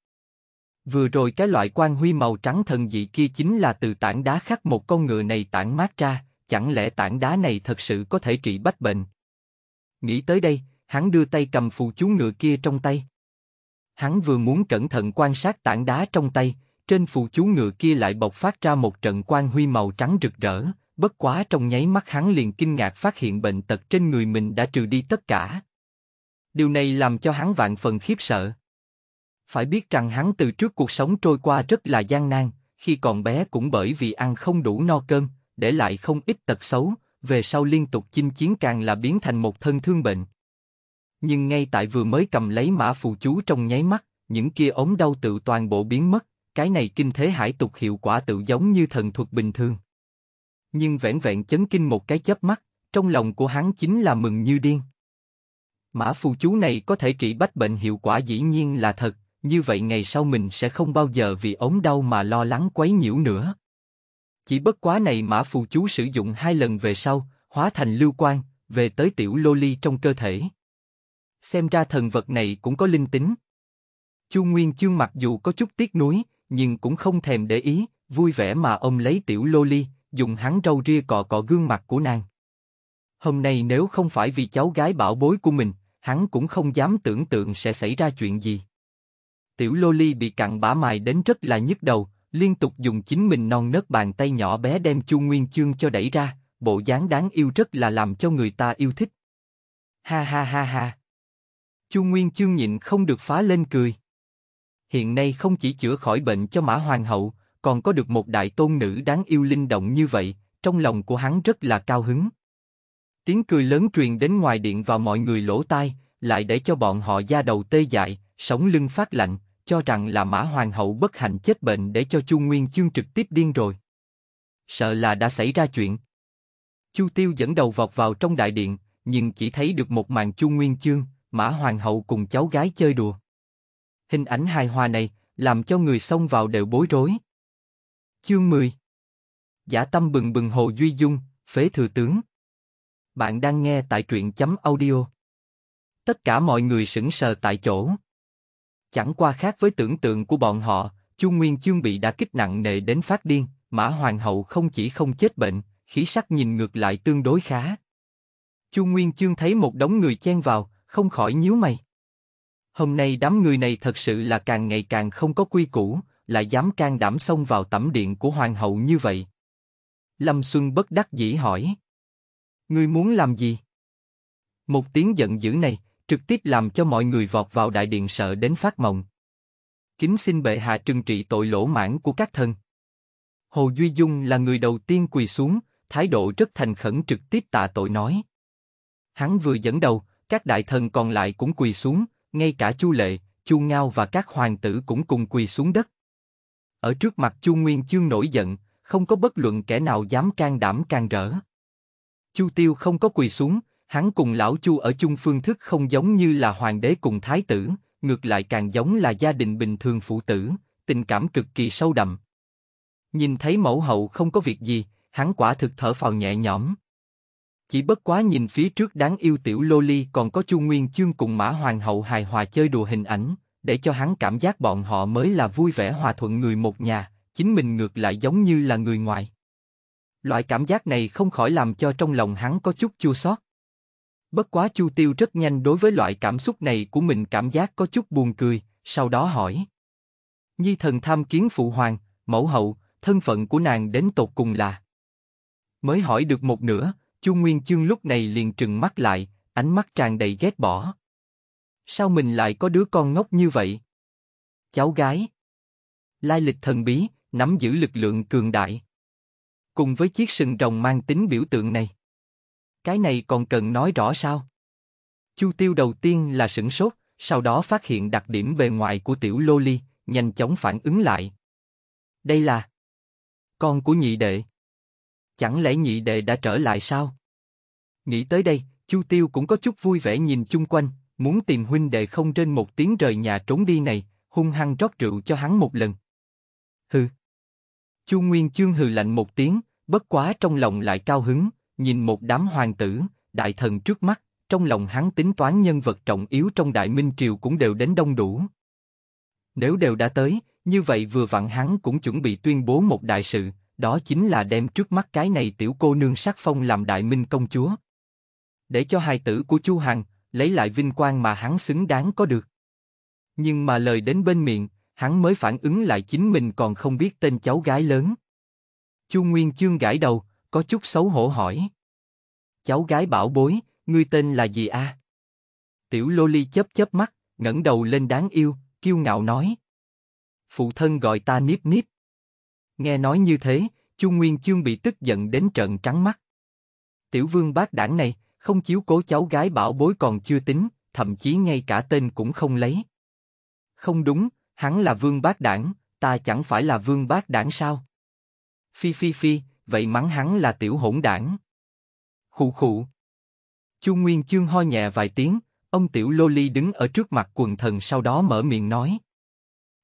Vừa rồi cái loại quan huy màu trắng thần dị kia chính là từ tảng đá khắc một con ngựa này tản mát ra, chẳng lẽ tảng đá này thật sự có thể trị bách bệnh? Nghĩ tới đây, hắn đưa tay cầm phù chú ngựa kia trong tay. Hắn vừa muốn cẩn thận quan sát tảng đá trong tay, trên phù chú ngựa kia lại bộc phát ra một trận quang huy màu trắng rực rỡ, bất quá trong nháy mắt hắn liền kinh ngạc phát hiện bệnh tật trên người mình đã trừ đi tất cả. Điều này làm cho hắn vạn phần khiếp sợ. Phải biết rằng hắn từ trước cuộc sống trôi qua rất là gian nan, khi còn bé cũng bởi vì ăn không đủ no cơm, để lại không ít tật xấu, về sau liên tục chinh chiến càng là biến thành một thân thương bệnh. Nhưng ngay tại vừa mới cầm lấy mã phù chú trong nháy mắt, những kia ống đau tự toàn bộ biến mất, cái này kinh thế hải tục hiệu quả tự giống như thần thuật bình thường. Nhưng vẻn vẹn chấn kinh một cái chớp mắt, trong lòng của hắn chính là mừng như điên. Mã phù chú này có thể trị bách bệnh hiệu quả dĩ nhiên là thật, như vậy ngày sau mình sẽ không bao giờ vì ống đau mà lo lắng quấy nhiễu nữa. Chỉ bất quá này mã phù chú sử dụng hai lần về sau, hóa thành lưu quan, về tới tiểu lô ly trong cơ thể. Xem ra thần vật này cũng có linh tính. Chu Nguyên Chương mặc dù có chút tiếc nuối, nhưng cũng không thèm để ý, vui vẻ mà ông lấy tiểu lô ly dùng hắn râu ria cọ cọ gương mặt của nàng. Hôm nay nếu không phải vì cháu gái bảo bối của mình, hắn cũng không dám tưởng tượng sẽ xảy ra chuyện gì. Tiểu lô ly bị cặn bã mài đến rất là nhức đầu, liên tục dùng chính mình non nớt bàn tay nhỏ bé đem Chu Nguyên Chương cho đẩy ra, bộ dáng đáng yêu rất là làm cho người ta yêu thích. Ha ha ha ha. Chu Nguyên Chương nhịn không được phá lên cười. Hiện nay không chỉ chữa khỏi bệnh cho Mã Hoàng hậu, còn có được một đại tôn nữ đáng yêu linh động như vậy, trong lòng của hắn rất là cao hứng. Tiếng cười lớn truyền đến ngoài điện vào mọi người lỗ tai, lại để cho bọn họ da đầu tê dại, sống lưng phát lạnh, cho rằng là Mã Hoàng hậu bất hạnh chết bệnh để cho Chu Nguyên Chương trực tiếp điên rồi. Sợ là đã xảy ra chuyện. Chu Tiêu dẫn đầu vọt vào trong đại điện, nhưng chỉ thấy được một màn Chu Nguyên Chương, Mã Hoàng hậu cùng cháu gái chơi đùa. Hình ảnh hài hòa này làm cho người xông vào đều bối rối. Chương 10 Giả tâm bừng bừng Hồ Duy Dung, Phế Thừa Tướng Bạn đang nghe tại truyện chấm audio Tất cả mọi người sững sờ tại chỗ. Chẳng qua khác với tưởng tượng của bọn họ, Chu Nguyên Chương bị đã kích nặng nề đến phát điên, Mã Hoàng hậu không chỉ không chết bệnh, khí sắc nhìn ngược lại tương đối khá. Chu Nguyên Chương thấy một đống người chen vào, không khỏi nhíu mày. Hôm nay đám người này thật sự là càng ngày càng không có quy củ, lại dám can đảm xông vào tẩm điện của hoàng hậu như vậy. Lâm Xuân bất đắc dĩ hỏi. Ngươi muốn làm gì? Một tiếng giận dữ này, trực tiếp làm cho mọi người vọt vào đại điện sợ đến phát mộng. Kính xin bệ hạ trừng trị tội lỗ mãn của các thân. Hồ Duy Dung là người đầu tiên quỳ xuống, thái độ rất thành khẩn trực tiếp tạ tội nói. Hắn vừa dẫn đầu, các đại thần còn lại cũng quỳ xuống, ngay cả Chu Lệ, Chu Ngao và các hoàng tử cũng cùng quỳ xuống đất. Ở trước mặt Chu Nguyên Chương nổi giận, không có bất luận kẻ nào dám can đảm can rỡ. Chu Tiêu không có quỳ xuống, Hắn cùng lão Chu ở chung phương thức không giống như là hoàng đế cùng thái tử, ngược lại càng giống là gia đình bình thường phụ tử, tình cảm cực kỳ sâu đậm. Nhìn thấy mẫu hậu không có việc gì, hắn quả thực thở phào nhẹ nhõm. Chỉ bất quá nhìn phía trước đáng yêu tiểu Loli còn có Chu Nguyên Chương cùng Mã Hoàng hậu hài hòa chơi đùa hình ảnh, để cho hắn cảm giác bọn họ mới là vui vẻ hòa thuận người một nhà, chính mình ngược lại giống như là người ngoài. Loại cảm giác này không khỏi làm cho trong lòng hắn có chút chua xót. Bất quá Chu Tiêu rất nhanh đối với loại cảm xúc này của mình cảm giác có chút buồn cười, sau đó hỏi. Nhi thần tham kiến phụ hoàng, mẫu hậu, thân phận của nàng đến tột cùng là. Mới hỏi được một nửa, Chu Nguyên Chương lúc này liền trừng mắt lại, ánh mắt tràn đầy ghét bỏ. Sao mình lại có đứa con ngốc như vậy? Cháu gái. Lai lịch thần bí, nắm giữ lực lượng cường đại. Cùng với chiếc sừng rồng mang tính biểu tượng này cái này còn cần nói rõ sao? Chu Tiêu đầu tiên là sửng sốt, sau đó phát hiện đặc điểm bề ngoài của tiểu lô ly, nhanh chóng phản ứng lại. Đây là con của nhị đệ. Chẳng lẽ nhị đệ đã trở lại sao? Nghĩ tới đây, Chu Tiêu cũng có chút vui vẻ nhìn chung quanh, muốn tìm huynh đệ không trên một tiếng rời nhà trốn đi này, hung hăng rót rượu cho hắn một lần. Hừ. Chu Nguyên Chương hừ lạnh một tiếng, bất quá trong lòng lại cao hứng, nhìn một đám hoàng tử, đại thần trước mắt, trong lòng hắn tính toán nhân vật trọng yếu trong Đại Minh triều cũng đều đến đông đủ. Nếu đều đã tới, như vậy vừa vặn hắn cũng chuẩn bị tuyên bố một đại sự, đó chính là đem trước mắt cái này tiểu cô nương sắc phong làm Đại Minh công chúa, để cho hai tử của Chu Hằng lấy lại vinh quang mà hắn xứng đáng có được. Nhưng mà lời đến bên miệng, hắn mới phản ứng lại chính mình còn không biết tên cháu gái lớn. Chu Nguyên Chương gãi đầu, có chút xấu hổ hỏi. Cháu gái bảo bối, ngươi tên là gì a? Tiểu Loli chớp chớp mắt, ngẩng đầu lên đáng yêu, kiêu ngạo nói. Phụ thân gọi ta níp níp Nghe nói như thế, Chu Nguyên Chương bị tức giận đến trợn trắng mắt. Tiểu Vương bác đảng này, không chiếu cố cháu gái bảo bối còn chưa tính, thậm chí ngay cả tên cũng không lấy. Không đúng, hắn là Vương bác đảng, ta chẳng phải là Vương bác đảng sao? Phi phi phi, vậy mắng hắn là tiểu hỗn đảng. Khụ khụ. Chu Nguyên Chương ho nhẹ vài tiếng, ông tiểu Loli đứng ở trước mặt quần thần sau đó mở miệng nói.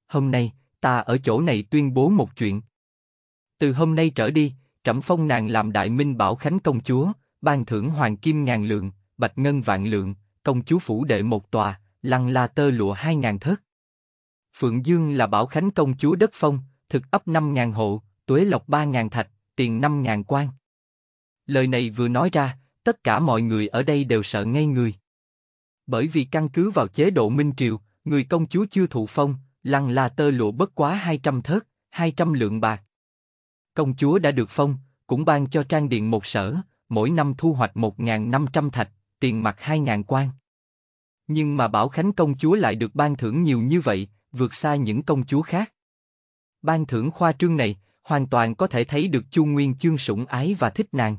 Hôm nay, ta ở chỗ này tuyên bố một chuyện. Từ hôm nay trở đi, trẫm phong nàng làm đại minh bảo khánh công chúa, ban thưởng hoàng kim ngàn lượng, bạch ngân vạn lượng, công chúa phủ đệ một tòa, lăng la tơ lụa hai ngàn thớt. Phượng Dương là bảo khánh công chúa đất phong, thực ấp năm ngàn hộ, tuế lộc ba ngàn thạch tiền 5.000 quan. Lời này vừa nói ra, tất cả mọi người ở đây đều sợ ngay người. Bởi vì căn cứ vào chế độ Minh Triều, người công chúa chưa thụ phong, lăng là tơ lụa bất quá 200 thớt, 200 lượng bạc. Công chúa đã được phong, cũng ban cho trang điện một sở, mỗi năm thu hoạch 1.500 thạch, tiền mặt 2.000 quan. Nhưng mà Bảo Khánh công chúa lại được ban thưởng nhiều như vậy, vượt xa những công chúa khác. Ban thưởng khoa trương này, hoàn toàn có thể thấy được Chu Nguyên Chương sủng ái và thích nàng.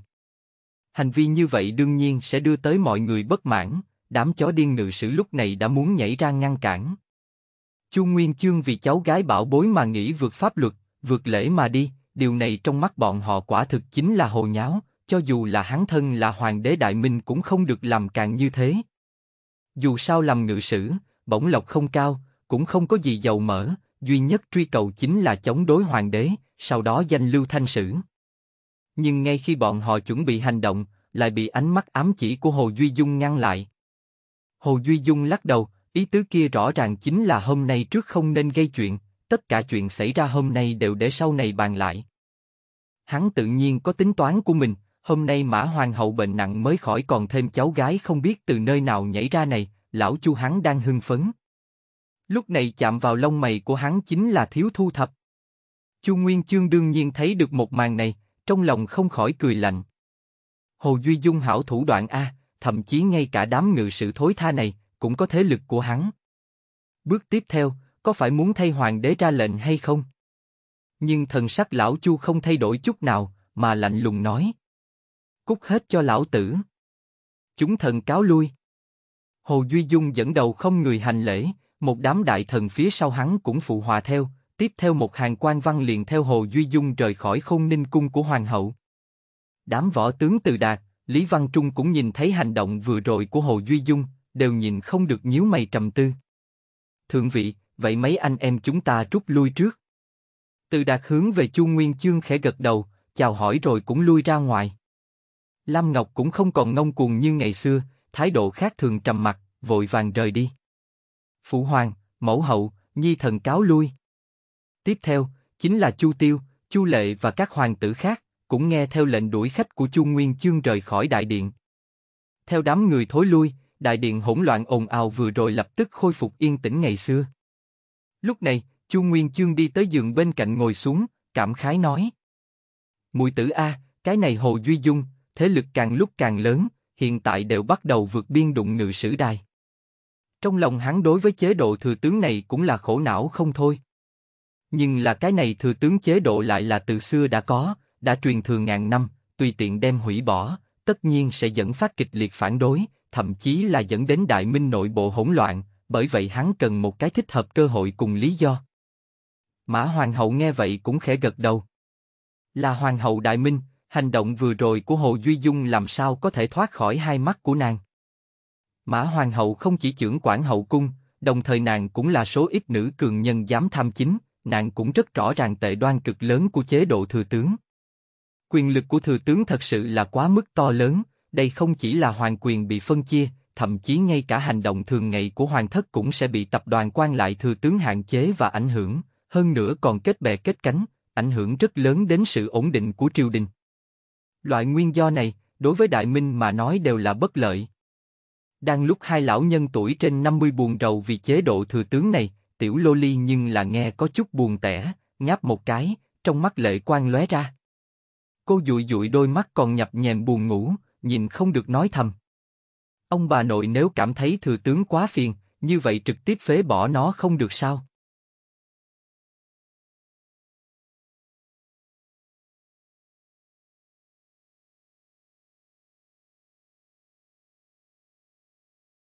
Hành vi như vậy đương nhiên sẽ đưa tới mọi người bất mãn, đám chó điên ngự sử lúc này đã muốn nhảy ra ngăn cản. Chu Nguyên Chương vì cháu gái bảo bối mà nghĩ vượt pháp luật, vượt lễ mà đi, điều này trong mắt bọn họ quả thực chính là hồ nháo, cho dù là hắn thân là hoàng đế đại minh cũng không được làm càng như thế. Dù sao làm ngự sử, bổng lộc không cao, cũng không có gì giàu mỡ, duy nhất truy cầu chính là chống đối hoàng đế, sau đó danh lưu thanh sử. Nhưng ngay khi bọn họ chuẩn bị hành động, lại bị ánh mắt ám chỉ của Hồ Duy Dung ngăn lại. Hồ Duy Dung lắc đầu, ý tứ kia rõ ràng chính là hôm nay trước không nên gây chuyện, tất cả chuyện xảy ra hôm nay đều để sau này bàn lại. Hắn tự nhiên có tính toán của mình, hôm nay Mã Hoàng hậu bệnh nặng mới khỏi còn thêm cháu gái không biết từ nơi nào nhảy ra này, lão chu hắn đang hưng phấn. Lúc này chạm vào lông mày của hắn chính là thiếu thu thập. Chu Nguyên Chương đương nhiên thấy được một màn này, trong lòng không khỏi cười lạnh. Hồ Duy Dung hảo thủ đoạn A, thậm chí ngay cả đám ngự sự thối tha này, cũng có thế lực của hắn. Bước tiếp theo, có phải muốn thay hoàng đế ra lệnh hay không? Nhưng thần sắc lão Chu không thay đổi chút nào, mà lạnh lùng nói. Cút hết cho lão tử. Chúng thần cáo lui. Hồ Duy Dung dẫn đầu không người hành lễ, một đám đại thần phía sau hắn cũng phụ hòa theo, tiếp theo một hàng quan văn liền theo Hồ Duy Dung rời khỏi khôn ninh cung của Hoàng hậu. Đám võ tướng từ đạt, Lý Văn Trung cũng nhìn thấy hành động vừa rồi của Hồ Duy Dung, đều nhìn không được nhíu mày trầm tư. Thượng vị, vậy mấy anh em chúng ta rút lui trước. Từ đạt hướng về Chu Nguyên Chương khẽ gật đầu, chào hỏi rồi cũng lui ra ngoài. Lam Ngọc cũng không còn ngông cuồng như ngày xưa, thái độ khác thường trầm mặc, vội vàng rời đi. Phụ hoàng, mẫu hậu, nhi thần cáo lui. Tiếp theo, chính là Chu Tiêu, Chu Lệ và các hoàng tử khác, cũng nghe theo lệnh đuổi khách của Chu Nguyên Chương rời khỏi đại điện. Theo đám người thối lui, đại điện hỗn loạn ồn ào vừa rồi lập tức khôi phục yên tĩnh ngày xưa. Lúc này, Chu Nguyên Chương đi tới giường bên cạnh ngồi xuống, cảm khái nói: "Muội tử a, cái này Hồ Duy Dung, thế lực càng lúc càng lớn, hiện tại đều bắt đầu vượt biên đụng ngự sử đài." Trong lòng hắn đối với chế độ thừa tướng này cũng là khổ não không thôi. Nhưng là cái này thừa tướng chế độ lại là từ xưa đã có, đã truyền thừa ngàn năm, tùy tiện đem hủy bỏ, tất nhiên sẽ dẫn phát kịch liệt phản đối, thậm chí là dẫn đến đại minh nội bộ hỗn loạn, bởi vậy hắn cần một cái thích hợp cơ hội cùng lý do. Mã Hoàng hậu nghe vậy cũng khẽ gật đầu. Là Hoàng hậu Đại Minh, hành động vừa rồi của Hồ Duy Dung làm sao có thể thoát khỏi hai mắt của nàng. Mã Hoàng hậu không chỉ trưởng quản hậu cung, đồng thời nàng cũng là số ít nữ cường nhân dám tham chính, nạn cũng rất rõ ràng tệ đoan cực lớn của chế độ thừa tướng. Quyền lực của thừa tướng thật sự là quá mức to lớn, đây không chỉ là hoàng quyền bị phân chia, thậm chí ngay cả hành động thường ngày của hoàng thất cũng sẽ bị tập đoàn quan lại thừa tướng hạn chế và ảnh hưởng, hơn nữa còn kết bè kết cánh, ảnh hưởng rất lớn đến sự ổn định của triều đình. Loại nguyên do này, đối với đại minh mà nói đều là bất lợi. Đang lúc hai lão nhân tuổi trên 50 buồn rầu vì chế độ thừa tướng này, tiểu lô ly nhưng là nghe có chút buồn tẻ, ngáp một cái, trong mắt lệ quang lóe ra. Cô dụi dụi đôi mắt còn nhập nhèm buồn ngủ, nhìn không được nói thầm. Ông bà nội nếu cảm thấy thừa tướng quá phiền, như vậy trực tiếp phế bỏ nó không được sao?